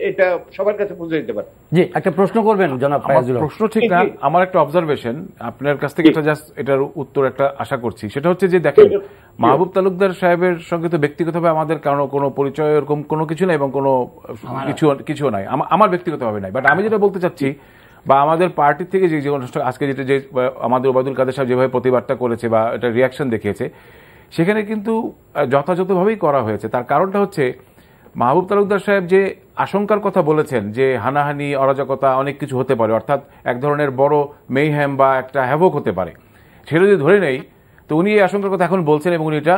এটা সবার কাছে পৌঁছে দিতে পারি জি একটা প্রশ্ন করবেন জনাব ফাইজুল প্রশ্ন ঠিক না আমার একটা অবজারভেশন আপনার কাছ থেকে এটা জাস্ট এটার উত্তর একটা আশা করছি সেটা হচ্ছে যে দেখেন মাহবুব তালুকদার সাহেবের সঙ্গে তো ব্যক্তিগতভাবে আমাদের কারণ কোনো পরিচয় এরকম কোনো কিছু নাই এবং কোনো কিছু কিছু নাই আমার ব্যক্তিগতভাবে নাই বাট আমি যেটা বলতে চাচ্ছি বা আমাদের পার্টির থেকে যে অনুষ্ঠান আজকে যেটা যে আমাদের ওবায়দুল কাদের সাহেব যেভাবে প্রতিবাদটা করেছে বা এটা রিয়াকশন দেখিয়েছে সেখানে কিন্তু যথাযথভাবেই করা হয়েছে তার কারণটা হচ্ছে মাহবুব তালুকদার সাহেব যে আশঙ্কার কথা বলেছেন যে হানাহানি অরাজকতা অনেক কিছু হতে পারে অর্থাৎ এক ধরনের বড় মেইহ্যাম বা একটা হ্যাভক হতে পারে সেটা যদি ধরে নেই তো উনি এই আশঙ্কার কথা এখন বলছেন এবং উনি এটা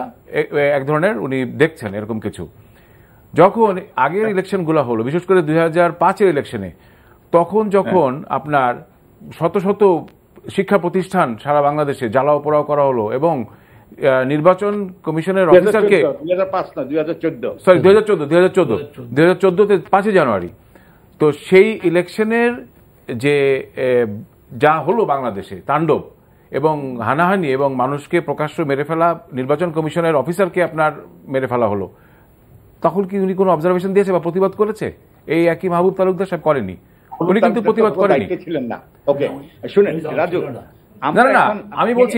এক ধরনের উনি দেখছেন এরকম কিছু যখন আগের আচ্ছা। ইলেকশনগুলো হলো বিশেষ করে দুই হাজার পাঁচের ইলেকশনে তখন যখন হ্যাঁ। আপনার শত শত শিক্ষা প্রতিষ্ঠান সারা বাংলাদেশে জ্বালাও পোড়াও করা হলো এবং নির্বাচন কমিশনের অফিসারকে সরি দুই হাজার চোদ্দ দুই হাজার চোদ্দ দুই হাজার চোদ্দতে পাঁচই জানুয়ারি তো সেই ইলেকশনের যে যা হলো বাংলাদেশে তাণ্ডব এবং হানাহানি এবং মানুষকে প্রকাশ্য মেরে ফেলা নির্বাচন কমিশনের অফিসারকে আপনার মেরে ফেলা হলো তখন কি উনি কোনো অবজারভেশন দিয়েছে বা প্রতিবাদ করেছে এই একই মাহবুব তালুকদার সাহেব করেনি উনি কিন্তু প্রতিবাদ করেনি ছিলেন না ওকে শুনেন না আমি বলছি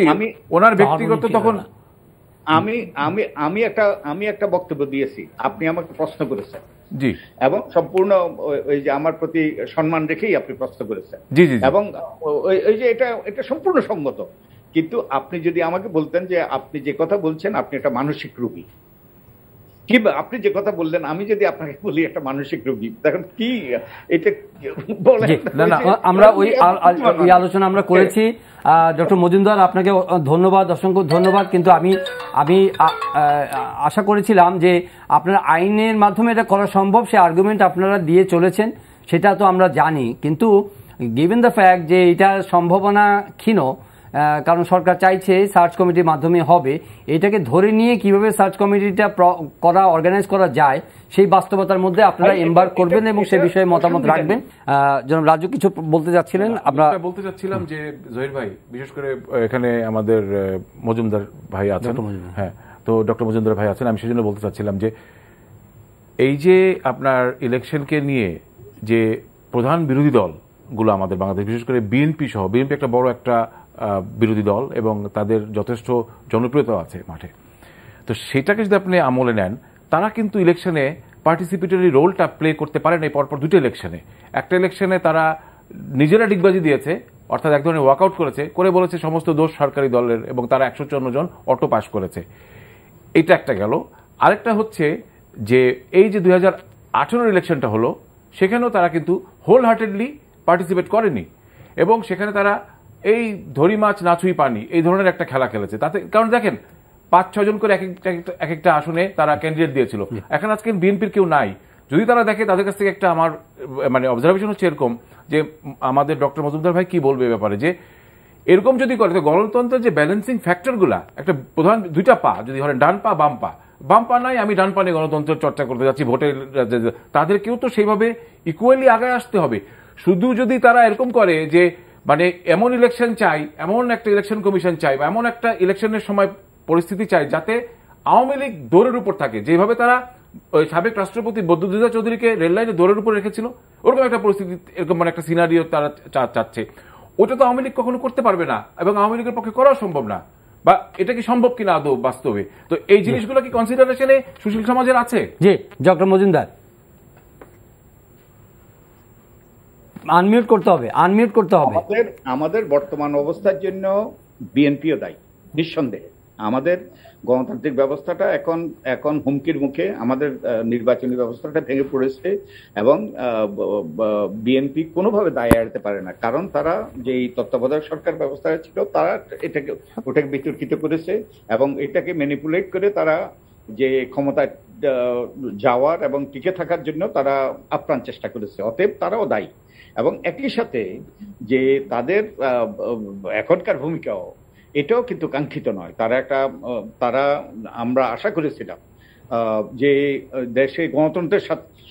ওনার ব্যক্তিগত তখন আমি আমি আমি একটা আমি একটা বক্তব্য দিয়েছি আপনি আমাকে প্রশ্ন করেছেন জি এবং সম্পূর্ণ ওই যে আমার প্রতি সম্মান রেখেই আপনি প্রশ্ন করেছেন জি জি এবং ওই যে এটা এটা সম্পূর্ণ সঙ্গত কিন্তু আপনি যদি আমাকে বলতেন যে আপনি যে কথা বলছেন আপনি একটা মানসিক রুগী কি আপনি যে কথা বললেন আমি যদি আপনাকে বলি একটা মানসিক রোগী দেখেন কি এটা না আমরা ওই আলোচনা আমরা করেছি ডক্টর মজুমদার আপনাকে ধন্যবাদ অসংখ্য ধন্যবাদ কিন্তু আমি আমি আশা করেছিলাম যে আপনার আইনের মাধ্যমে এটা করা সম্ভব সে আর্গুমেন্ট আপনারা দিয়ে চলেছেন সেটা তো আমরা জানি কিন্তু গিভেন দ্য ফ্যাক্ট যে এটা সম্ভাবনা ক্ষীণ কারণ সরকার চাইছে সার্চ কমিটির মাধ্যমে হবে এটাকে ধরে নিয়ে কিভাবে সার্চ কমিটিটা করা অর্গানাইজ করা যায় সেই বাস্তবতার মধ্যে আপনারা এম্বার করবেন এবং সে বিষয়ে মতামত রাখবেন জনাব রাজু কিছু বলতে যাচ্ছিলেন আমরা বলতে চাচ্ছিলাম যে জহির ভাই বিশেষ করে এখানে আমাদের মজুমদার ভাই আছেন হ্যাঁ তো ডক্টর মজুমদার ভাই আছেন আমি সেজন্য বলতে চাচ্ছিলাম যে এই যে আপনার ইলেকশনকে নিয়ে যে প্রধান বিরোধী দল গুলো আমাদের বাংলাদেশ বিশেষ করে বিএনপি সহ বিএনপি একটা বড় একটা বিরোধী দল এবং তাদের যথেষ্ট জনপ্রিয়তা আছে মাঠে তো সেটাকে যদি আপনি আমলে নেন তারা কিন্তু ইলেকশনে পার্টিসিপেটরি রোলটা প্লে করতে পারেন এই পরপর দুটো ইলেকশনে একটা ইলেকশনে তারা নিজেরা ডিগবাজি দিয়েছে অর্থাৎ এক ধরনের ওয়ার্কআউট করেছে করে বলেছে সমস্ত দোষ সরকারি দলের এবং তারা একশো চুয়ান্ন জন অটো পাশ করেছে এটা একটা গেল আরেকটা হচ্ছে যে এই যে দুই হাজার আঠেরোর ইলেকশনটা হলো সেখানেও তারা কিন্তু হোল হার্টেডলি পার্টিসিপেট করেনি এবং সেখানে তারা এই ধরি মাছ নাচুই পানি এই ধরনের একটা খেলা খেলেছে তাতে কারণ দেখেন পাঁচ ছজন করে এক একটা আসনে তারা ক্যান্ডিডেট দিয়েছিল এখন আজকে বিএনপির কেউ নাই যদি তারা দেখে তাদের কাছ থেকে একটা আমার মানে অবজারভেশন হচ্ছে এরকম যে আমাদের ডক্টর মজুমদার ভাই কি বলবে ব্যাপারে যে এরকম যদি করে তো গণতন্ত্রের যে ব্যালেন্সিং ফ্যাক্টরগুলা একটা প্রধান দুইটা পা যদি ধরেন ডান পা বাম পা বাম পা নাই আমি ডান পানে গণতন্ত্রের চর্চা করতে যাচ্ছি ভোটের তাদেরকেও তো সেইভাবে ইকুয়ালি আগায় আসতে হবে শুধু যদি তারা এরকম করে যে মানে এমন ইলেকশন চাই এমন একটা ইলেকশন কমিশন চাই বা এমন একটা ইলেকশনের সময় পরিস্থিতি চাই যাতে আওয়ামী লীগ দৌড়ের উপর থাকে যেভাবে তারা ওই সাবেক রাষ্ট্রপতি বদ্যুদ্দা চৌধুরীকে রেললাইনে দৌড়ের উপর রেখেছিল ওরকম একটা পরিস্থিতি এরকম মানে একটা সিনারিও তারা চাচ্ছে ওটা তো আওয়ামী লীগ কখনো করতে পারবে না এবং আওয়ামী লীগের পক্ষে করাও সম্ভব না বা এটা কি সম্ভব কিনা আদৌ বাস্তবে তো এই জিনিসগুলো কি কনসিডারেশনে সুশীল সমাজের আছে জি ডক্টর মজুমদার আনমিউট করতে হবে আনমিউট করতে হবে আমাদের আমাদের বর্তমান অবস্থার জন্য বিএনপিও দায়ী নিঃসন্দেহে আমাদের গণতান্ত্রিক ব্যবস্থাটা এখন এখন হুমকির মুখে আমাদের নির্বাচনী ব্যবস্থাটা ভেঙে পড়েছে এবং বিএনপি কোনোভাবে দায় এড়াতে পারে না কারণ তারা যেই তত্ত্বাবধায়ক সরকার ব্যবস্থা ছিল তারা এটাকে ওটাকে বিতর্কিত করেছে এবং এটাকে ম্যানিপুলেট করে তারা যে ক্ষমতা যাওয়ার এবং টিকে থাকার জন্য তারা আপ্রাণ চেষ্টা করেছে অতএব তারাও দায়ী এবং একই সাথে যে তাদের এখনকার ভূমিকাও এটাও কিন্তু কাঙ্ক্ষিত নয় তারা একটা তারা আমরা আশা করেছিলাম যে দেশে গণতন্ত্রের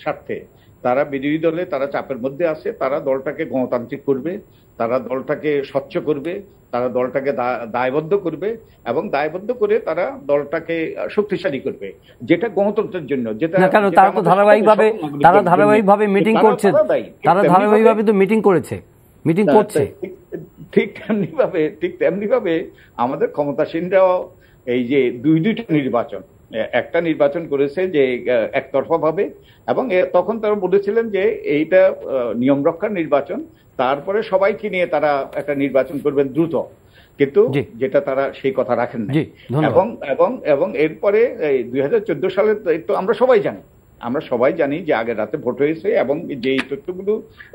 স্বার্থে তারা বিরোধী দলে তারা চাপের মধ্যে আছে তারা দলটাকে গণতান্ত্রিক করবে তারা দলটাকে স্বচ্ছ করবে তারা দলটাকে দায়বদ্ধ করবে এবং দায়বদ্ধ করে তারা দলটাকে শক্তিশালী করবে যেটা গণতন্ত্রের জন্য যেটা কেন তারা তো ধারাবাহিকভাবে তারা ধারাবাহিকভাবে মিটিং করছে তারা ধারাবাহিকভাবে তো মিটিং করেছে মিটিং করছে ঠিক তেমনি ভাবে ঠিক তেমনি ভাবে আমাদের ক্ষমতাসীনরাও এই যে দুই দুইটা নির্বাচন একটা নির্বাচন করেছে যে একতরফাভাবে এবং তখন তারা বলেছিলেন যে এইটা নিয়ম রক্ষার নির্বাচন তারপরে সবাইকে নিয়ে তারা একটা নির্বাচন করবেন দ্রুত কিন্তু যেটা তারা সেই কথা রাখেন না এবং এবং এবং এরপরে দুই হাজার চোদ্দ সালে তো আমরা সবাই জানি আমরা সবাই জানি যে আগের রাতে ভোট হয়েছে এবং যে তথ্যগুলো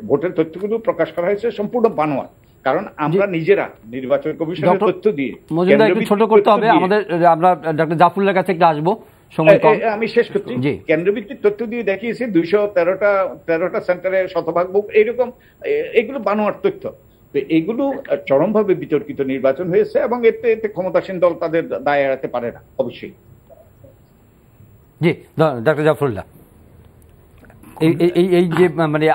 ভোটের তথ্যগুলো প্রকাশ করা হয়েছে সম্পূর্ণ বানোয়াট কারণ আমরা নিজেরা নির্বাচন কমিশনের তথ্য দিয়ে মজুমদার একটু ছোট করতে হবে আমাদের আমরা ডক্টর জাফরুল্লাহ কাছে একটু আসবো আমি শেষ করছি কেন্দ্রভিত্তিক তথ্য দিয়ে দেখিয়েছি দুইশো তেরোটা তেরোটা সেন্টারে শতভাগ বুক এইরকম এগুলো বানোয়ার তথ্য তো এগুলো চরমভাবে বিতর্কিত নির্বাচন হয়েছে এবং এতে এতে ক্ষমতাসীন দল তাদের দায় এড়াতে পারে না অবশ্যই জি ডাক্তার জাফরুল্লাহ এই এই যে মানে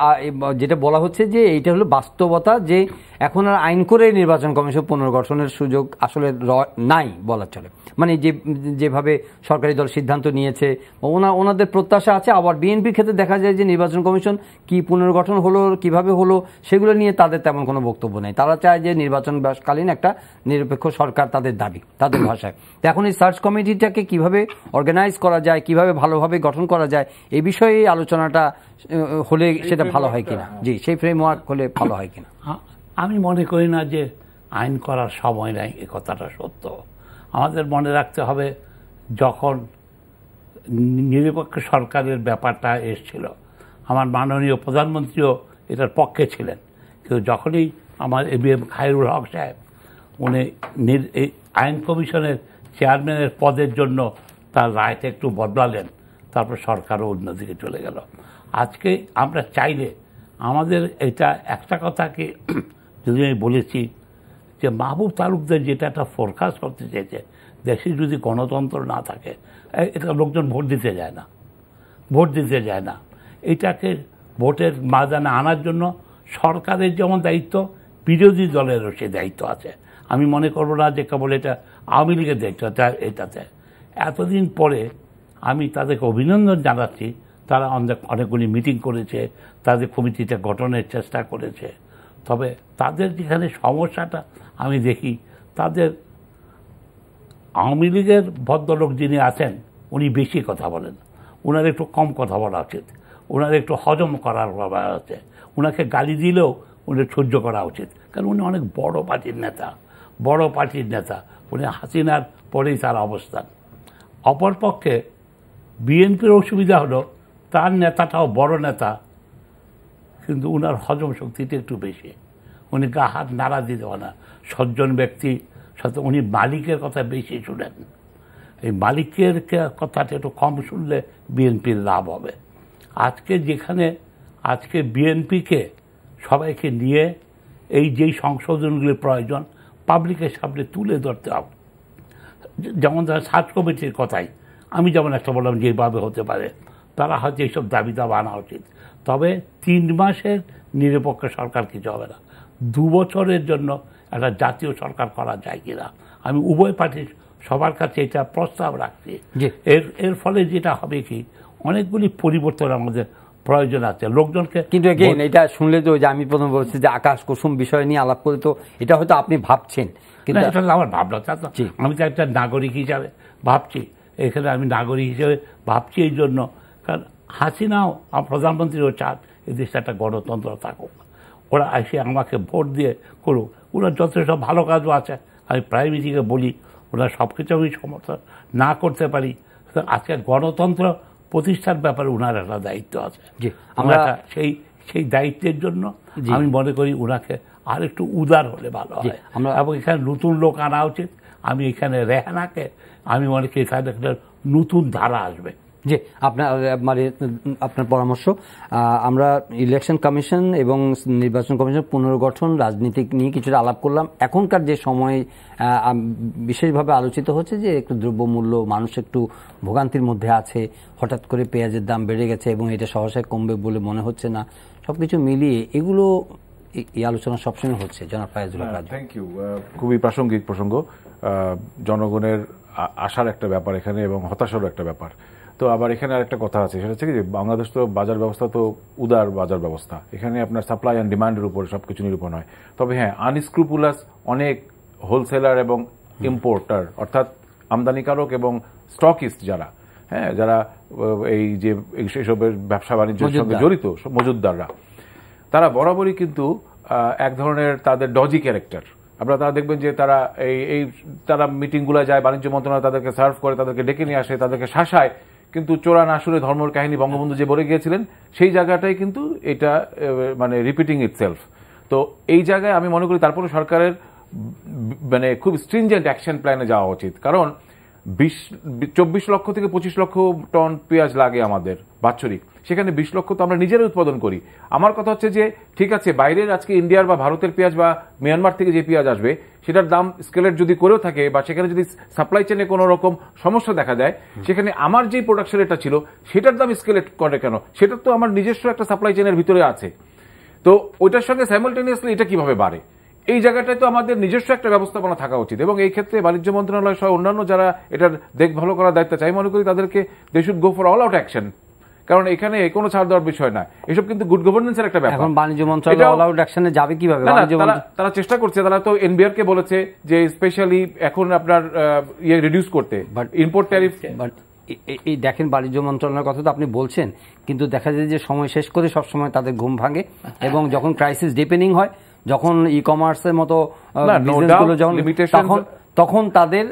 যেটা বলা হচ্ছে যে এইটা হলো বাস্তবতা যে এখন আর আইন করে নির্বাচন কমিশন পুনর্গঠনের সুযোগ আসলে নাই বলা চলে মানে যে যেভাবে সরকারি দল সিদ্ধান্ত নিয়েছে ওনা ওনাদের প্রত্যাশা আছে আবার বিএনপির ক্ষেত্রে দেখা যায় যে নির্বাচন কমিশন কি পুনর্গঠন হলো কিভাবে হলো সেগুলো নিয়ে তাদের তেমন কোনো বক্তব্য নেই তারা চায় যে নির্বাচন ব্যাসকালীন একটা নিরপেক্ষ সরকার তাদের দাবি তাদের ভাষায় তো এখন এই সার্চ কমিটিটাকে কিভাবে অর্গানাইজ করা যায় কিভাবে ভালোভাবে গঠন করা যায় এই বিষয়ে আলোচনাটা হলে সেটা ভালো হয় কিনা জি সেই ফ্রেমওয়ার্ক হলে ভালো হয় কিনা আমি মনে করি না যে আইন করার সময় নাই এ কথাটা সত্য আমাদের মনে রাখতে হবে যখন নিরপেক্ষ সরকারের ব্যাপারটা এসছিল আমার মাননীয় প্রধানমন্ত্রীও এটার পক্ষে ছিলেন কিন্তু যখনই আমার A B M Khairul Haque সাহেব উনি এই আইন কমিশনের চেয়ারম্যানের পদের জন্য তার রায়টা একটু বদলালেন তারপর সরকারও অন্যদিকে চলে গেল আজকে আমরা চাইলে আমাদের এটা একটা কথা কি যদি আমি বলেছি যে মাহবুব তালুকদের যেটা একটা ফোরকাস্ট করতে চেয়েছে দেশে যদি গণতন্ত্র না থাকে এটা লোকজন ভোট দিতে যায় না ভোট দিতে যায় না এটাকে ভোটের মাদানে আনার জন্য সরকারের যেমন দায়িত্ব বিরোধী দলেরও সে দায়িত্ব আছে আমি মনে করব না যে কেবল এটা আওয়ামী লীগের দায়িত্ব এটাতে এতদিন পরে আমি তাদেরকে অভিনন্দন জানাচ্ছি তারা অনেক অনেকগুলি মিটিং করেছে তাদের কমিটিটা গঠনের চেষ্টা করেছে তবে তাদের যেখানে সমস্যাটা আমি দেখি তাদের আওয়ামী লীগের ভদ্রলোক যিনি আছেন উনি বেশি কথা বলেন ওনার একটু কম কথা বলা উচিত ওনার একটু হজম করার ব্যাপার আছে ওনাকে গালি দিলেও উনি সহ্য করা উচিত কারণ উনি অনেক বড় পার্টির নেতা বড় পার্টির নেতা উনি হাসিনার পরেই তার অবস্থান অপরপক্ষে বিএনপির অসুবিধা হলো তার নেতাটাও বড় নেতা কিন্তু উনার হজম শক্তিটা একটু বেশি উনি গা হাত নাড়া দিতে না সজ্জন ব্যক্তি সাথে উনি মালিকের কথা বেশি শুনেন এই মালিকের কথাটা একটু কম শুনলে বিএনপির লাভ হবে আজকে যেখানে আজকে বিএনপিকে সবাইকে নিয়ে এই যেই সংশোধনগুলির প্রয়োজন পাবলিকের সামনে তুলে ধরতে হবে যেমন ধরেন সার্চ কমিটির কথাই আমি যেমন একটা বললাম যেভাবে হতে পারে তারা হয়তো এইসব দাবি দাবা আনা উচিত তবে তিন মাসের নিরপেক্ষ সরকার কিছু হবে না দু বছরের জন্য একটা জাতীয় সরকার করা যায় কিনা আমি উভয় পার্টির সবার কাছে এটা প্রস্তাব রাখছি এর এর ফলে যেটা হবে কি অনেকগুলি পরিবর্তন আমাদের প্রয়োজন আছে লোকজনকে কিন্তু এটা শুনলে তো যে আমি প্রথম বলছি যে আকাশ কুসুম বিষয় নিয়ে আলাপ করে তো এটা হয়তো আপনি ভাবছেন কিন্তু এটা আমার ভাবনা তা তো আমি তো একটা নাগরিক হিসাবে ভাবছি এখানে আমি নাগরিক হিসাবে ভাবছি এই জন্য কারণ হাসিনাও প্রধানমন্ত্রীও চান এই দেশটা একটা গণতন্ত্র থাকুক ওরা এসে আমাকে ভোট দিয়ে করুক ওরা যথেষ্ট ভালো কাজও আছে আমি প্রাইভেসিকে বলি ওরা সব কিছু আমি সমর্থন না করতে পারি আজকে গণতন্ত্র প্রতিষ্ঠার ব্যাপারে ওনার একটা দায়িত্ব আছে যে আমরা সেই সেই দায়িত্বের জন্য আমি মনে করি ওনাকে আর একটু উদার হলে ভালো হয় আমরা এবং এখানে নতুন লোক আনা উচিত আমি এখানে রেহানাকে আমি মনে করি এখানে একটা নতুন ধারা আসবে জি আপনার মানে আপনার পরামর্শ আমরা ইলেকশন কমিশন এবং নির্বাচন কমিশন পুনর্গঠন রাজনীতিক নিয়ে কিছুটা আলাপ করলাম এখনকার যে সময় বিশেষভাবে আলোচিত হচ্ছে যে একটু দ্রব্যমূল্য মানুষ একটু ভোগান্তির মধ্যে আছে হঠাৎ করে পেঁয়াজের দাম বেড়ে গেছে এবং এটা সহসায় কমবে বলে মনে হচ্ছে না সব কিছু মিলিয়ে এগুলো এই আলোচনা সবসময় হচ্ছে জনাব ফায়াজুল থ্যাংক ইউ খুবই প্রাসঙ্গিক প্রসঙ্গ জনগণের আশার একটা ব্যাপার এখানে এবং হতাশারও একটা ব্যাপার তো আবার এখানে আরেকটা কথা আছে সেটা হচ্ছে যে বাংলাদেশ তো বাজার ব্যবস্থা তো উদার বাজার ব্যবস্থা এখানে আপনার সাপ্লাই অ্যান্ড ডিমান্ডের উপর সব কিছু নিরূপণ হয় তবে হ্যাঁ আনস্ক্রুপুলাস অনেক হোলসেলার এবং ইম্পোর্টার অর্থাৎ আমদানিকারক এবং স্টকিস্ট যারা হ্যাঁ যারা এই যে এইসবের ব্যবসা বাণিজ্যের সঙ্গে জড়িত মজুদ্দাররা তারা বরাবরই কিন্তু এক ধরনের তাদের ডজি ক্যারেক্টার আপনারা তারা দেখবেন যে তারা এই এই তারা মিটিংগুলো যায় বাণিজ্য মন্ত্রণালয় তাদেরকে সার্ভ করে তাদেরকে ডেকে নিয়ে আসে তাদেরকে শাসায় কিন্তু চোরা না শুনে ধর্মর কাহিনী বঙ্গবন্ধু যে বলে গিয়েছিলেন সেই জায়গাটাই কিন্তু এটা মানে রিপিটিং ইটসেলফ তো এই জায়গায় আমি মনে করি তারপরে সরকারের মানে খুব স্ট্রিনজেন্ট অ্যাকশন প্ল্যানে যাওয়া উচিত কারণ বিশ চব্বিশ লক্ষ থেকে পঁচিশ লক্ষ টন পেঁয়াজ লাগে আমাদের বাৎসরিক সেখানে বিশ লক্ষ তো আমরা নিজেরাই উৎপাদন করি আমার কথা হচ্ছে যে ঠিক আছে বাইরের আজকে ইন্ডিয়ার বা ভারতের পেঁয়াজ বা মিয়ানমার থেকে যে পেঁয়াজ আসবে সেটার দাম স্কেলের যদি করেও থাকে বা সেখানে যদি সাপ্লাই চেনে কোনো রকম সমস্যা দেখা দেয় সেখানে আমার যে প্রোডাকশন এটা ছিল সেটার দাম স্কেলেট করে কেন সেটা তো আমার নিজস্ব একটা সাপ্লাই চেনের ভিতরে আছে তো ওইটার সঙ্গে স্যামলটেনিয়াসলি এটা কিভাবে বাড়ে এই জায়গাটায় তো আমাদের নিজস্ব একটা ব্যবস্থাপনা থাকা উচিত এবং এই ক্ষেত্রে বাণিজ্য মন্ত্রণালয় সহ অন্যান্য যারা এটার দেখভাল করার দায়িত্ব চাই মনে করি তাদেরকে they should go for all out action কারণ এখানে কোনো ছাড় দেওয়ার বিষয় না এসব কিন্তু গুড গভর্নেন্সের একটা ব্যাপার বাণিজ্য মন্ত্রণালয় অল আউট অ্যাকশনে যাবে কিভাবে তারা চেষ্টা করছে তারা তো এনবিআর কে বলেছে যে স্পেশালি এখন আপনার ইয়ে রিডিউস করতে ইম্পোর্ট ট্যারিফ এই দেখেন বাণিজ্য মন্ত্রণালয়ের কথা তো আপনি বলছেন কিন্তু দেখা যায় যে সময় শেষ করে সবসময় তাদের ঘুম ভাঙে এবং যখন ক্রাইসিস ডিপেন্ডিং হয় যখন ই কমার্সের মতো যখন তখন তখন তাদের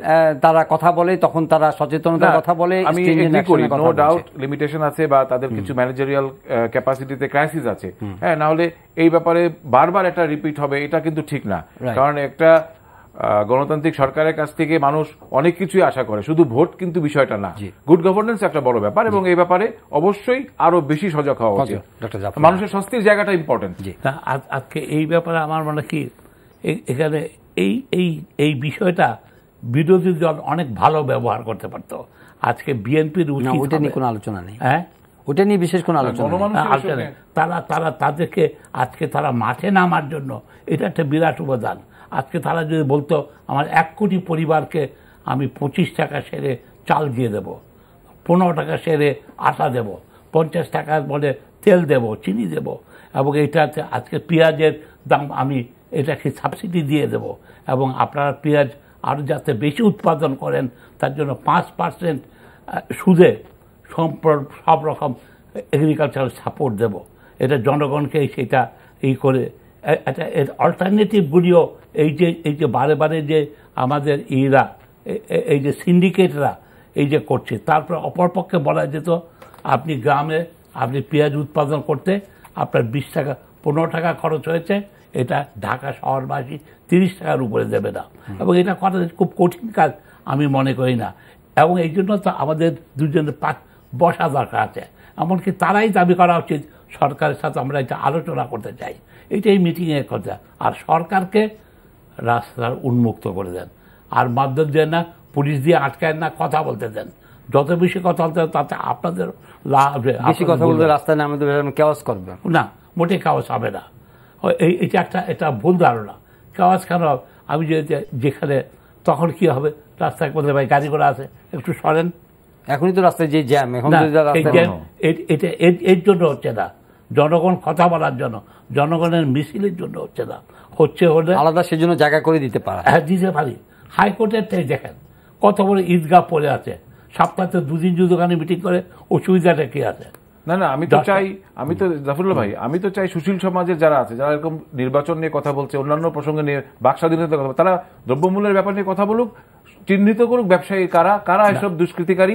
তারা কথা বলে তখন তারা সচেতনতার কথা বলে আমি করি নো ডাউট লিমিটেশন আছে বা তাদের কিছু ম্যানেজারিয়াল ক্যাপাসিটিতে ক্রাইসিস আছে হ্যাঁ না হলে এই ব্যাপারে বারবার একটা রিপিট হবে এটা কিন্তু ঠিক না কারণ একটা গণতান্ত্রিক সরকারের কাছ থেকে মানুষ অনেক কিছুই আশা করে শুধু ভোট কিন্তু বিষয়টা না গুড গভর্নেন্স একটা বড় ব্যাপার এবং এই ব্যাপারে অবশ্যই আরো বেশি সজাগ হওয়া উচিত মানুষের স্বস্তির জায়গাটা ইম্পর্টেন্ট আজকে এই ব্যাপারে আমার মানে কি এখানে এই এই এই বিষয়টা বিরোধী দল অনেক ভালো ব্যবহার করতে পারতো আজকে বিএনপির ওইটা নিয়ে কোনো আলোচনা নেই হ্যাঁ ওটা নিয়ে বিশেষ কোনো আলোচনা তারা তারা তাদেরকে আজকে তারা মাঠে নামার জন্য এটা একটা বিরাট উপাদান আজকে তারা যদি বলতো আমার এক কোটি পরিবারকে আমি পঁচিশ টাকা সেরে চাল দিয়ে দেব পনেরো টাকা সেরে আটা দেব পঞ্চাশ টাকা বলে তেল দেব চিনি দেব এবং এটাতে আজকে পেঁয়াজের দাম আমি এটাকে সাবসিডি দিয়ে দেব এবং আপনারা পেঁয়াজ আরও যাতে বেশি উৎপাদন করেন তার জন্য পাঁচ পার্সেন্ট সুদে সব রকম এগ্রিকালচারাল সাপোর্ট দেব এটা জনগণকে সেটা এই করে একটা অল্টারনেটিভ গুলিও এই যে এই যে বারে বারে যে আমাদের ইরা এই যে সিন্ডিকেটরা এই যে করছে তারপর অপরপক্ষে বলা যেত আপনি গ্রামে আপনি পেঁয়াজ উৎপাদন করতে আপনার বিশ টাকা পনেরো টাকা খরচ হয়েছে এটা ঢাকা শহরবাসী তিরিশ টাকার উপরে দেবে না এবং এটা করা খুব কঠিন কাজ আমি মনে করি না এবং এই জন্য তো আমাদের দুজনের পাক বসা দরকার আছে এমনকি তারাই দাবি করা উচিত সরকারের সাথে আমরা এটা আলোচনা করতে চাই এটাই মিটিংয়ের কথা আর সরকারকে রাস্তার উন্মুক্ত করে দেন আর মাধ্যম দেন না পুলিশ দিয়ে আটকায় না কথা বলতে দেন যত বেশি কথা বলতে তাতে আপনাদের কথা বলতে রাস্তায় নামে কেওয়াজ করবে না মোটে কেওয়াজ হবে না এটা একটা এটা ভুল ধারণা কেওয়াজ কেন আমি যে যেখানে তখন কি হবে রাস্তায় কোথায় ভাই গাড়ি ঘোড়া আছে একটু সরেন এখনই তো রাস্তায় যে জ্যাম এখন এর জন্য হচ্ছে না জনগণ কথা বলার জন্য জনগণের মিছিলের জন্য হচ্ছে না হচ্ছে হলে আলাদা সেজন্য জায়গা করে দিতে পারে হ্যাঁ দিতে পারি থেকে দেখেন কত বড় ঈদগাহ পড়ে আছে সপ্তাহে দুদিন যদি ওখানে মিটিং করে অসুবিধাটা কি আছে না না আমি তো চাই আমি তো জাফরুল্লাহ ভাই আমি তো চাই সুশীল সমাজের যারা আছে যারা এরকম নির্বাচন নিয়ে কথা বলছে অন্যান্য প্রসঙ্গে নিয়ে বাক স্বাধীনতার কথা তারা দ্রব্যমূল্যের ব্যাপার নিয়ে কথা বলুক চিহ্নিত করুক ব্যবসায়ী কারা কারা এসব দুষ্কৃতিকারী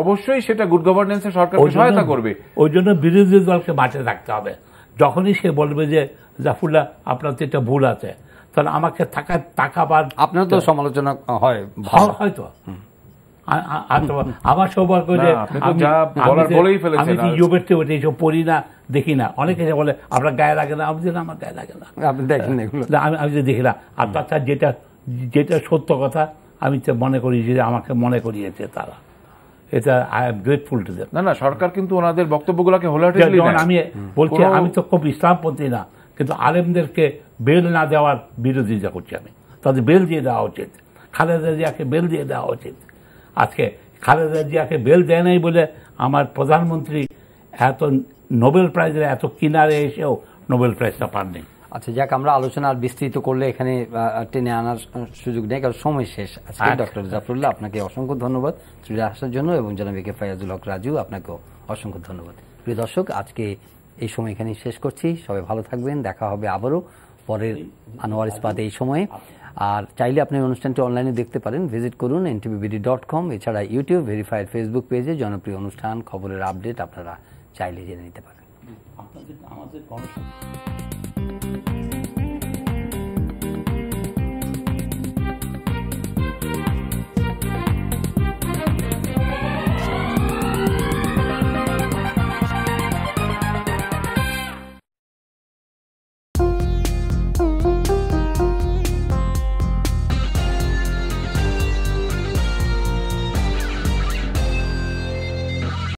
অবশ্যই সেটা গুড গভর্নেন্সের সরকারকে সহায়তা করবে ওই জন্য বিরোধী দলকে মাঠে থাকতে হবে যখনই সে বলবে যে জাফুল্লাহ আপনার তো এটা ভুল আছে তাহলে আমাকে থাকা তাকাবার আপনার তো সমালোচনা হয় হয়তো আমার সৌভাগ্য পড়ি না দেখি না অনেকে বলে আপনার গায়ে লাগে না আমি আমার গায়ে লাগে না আপনি দেখেন হ্যাঁ। আমি আমি দেখি না আর তাছাড়া যেটা যেটা সত্য কথা আমি মনে করি যে আমাকে মনে করিয়েছে তারা এটা I am grateful to them না না সরকার কিন্তু ওনাদের বক্তব্যগুলোকে হোলাটেলি আমি বলছি আমি তো খুব ইসলামপন্থী না কিন্তু আলেমদেরকে বেল না দেওয়ার বিরোধিতা করছি আমি তাদের বেল দিয়ে দেওয়া উচিত খালেদা জিয়াকে বেল দিয়ে দেওয়া উচিত আজকে খালেদা জিয়াকে বেল দেয় নাই বলে আমার প্রধানমন্ত্রী এত নোবেল প্রাইজের এত কিনারে এসেও নোবেল প্রাইজটা পাননি আচ্ছা যাক আমরা আলোচনা আর বিস্তৃত করলে এখানে টেনে আনার সুযোগ নেই কারণ সময় শেষ আজকে আচ্ছা। ডক্টর জাফরুল্লাহ আপনাকে অসংখ্য ধন্যবাদ চলে আসার জন্য এবং জানাবি কে ফায়াজুল হক রাজু আপনাকেও অসংখ্য ধন্যবাদ প্রিয় দর্শক আজকে এই সময় এখানেই শেষ করছি সবাই ভালো থাকবেন দেখা হবে আবারও পরের আনোয়ার ইস্পাত এই সময়ে আর চাইলে আপনি অনুষ্ঠানটি অনলাইনে দেখতে পারেন ভিজিট করুন এনটিভিবিডি ডট কম এছাড়া ইউটিউব ভেরিফাইড ফেসবুক পেজে জনপ্রিয় অনুষ্ঠান খবরের আপডেট আপনারা চাইলে জেনে নিতে পারেন আমাদের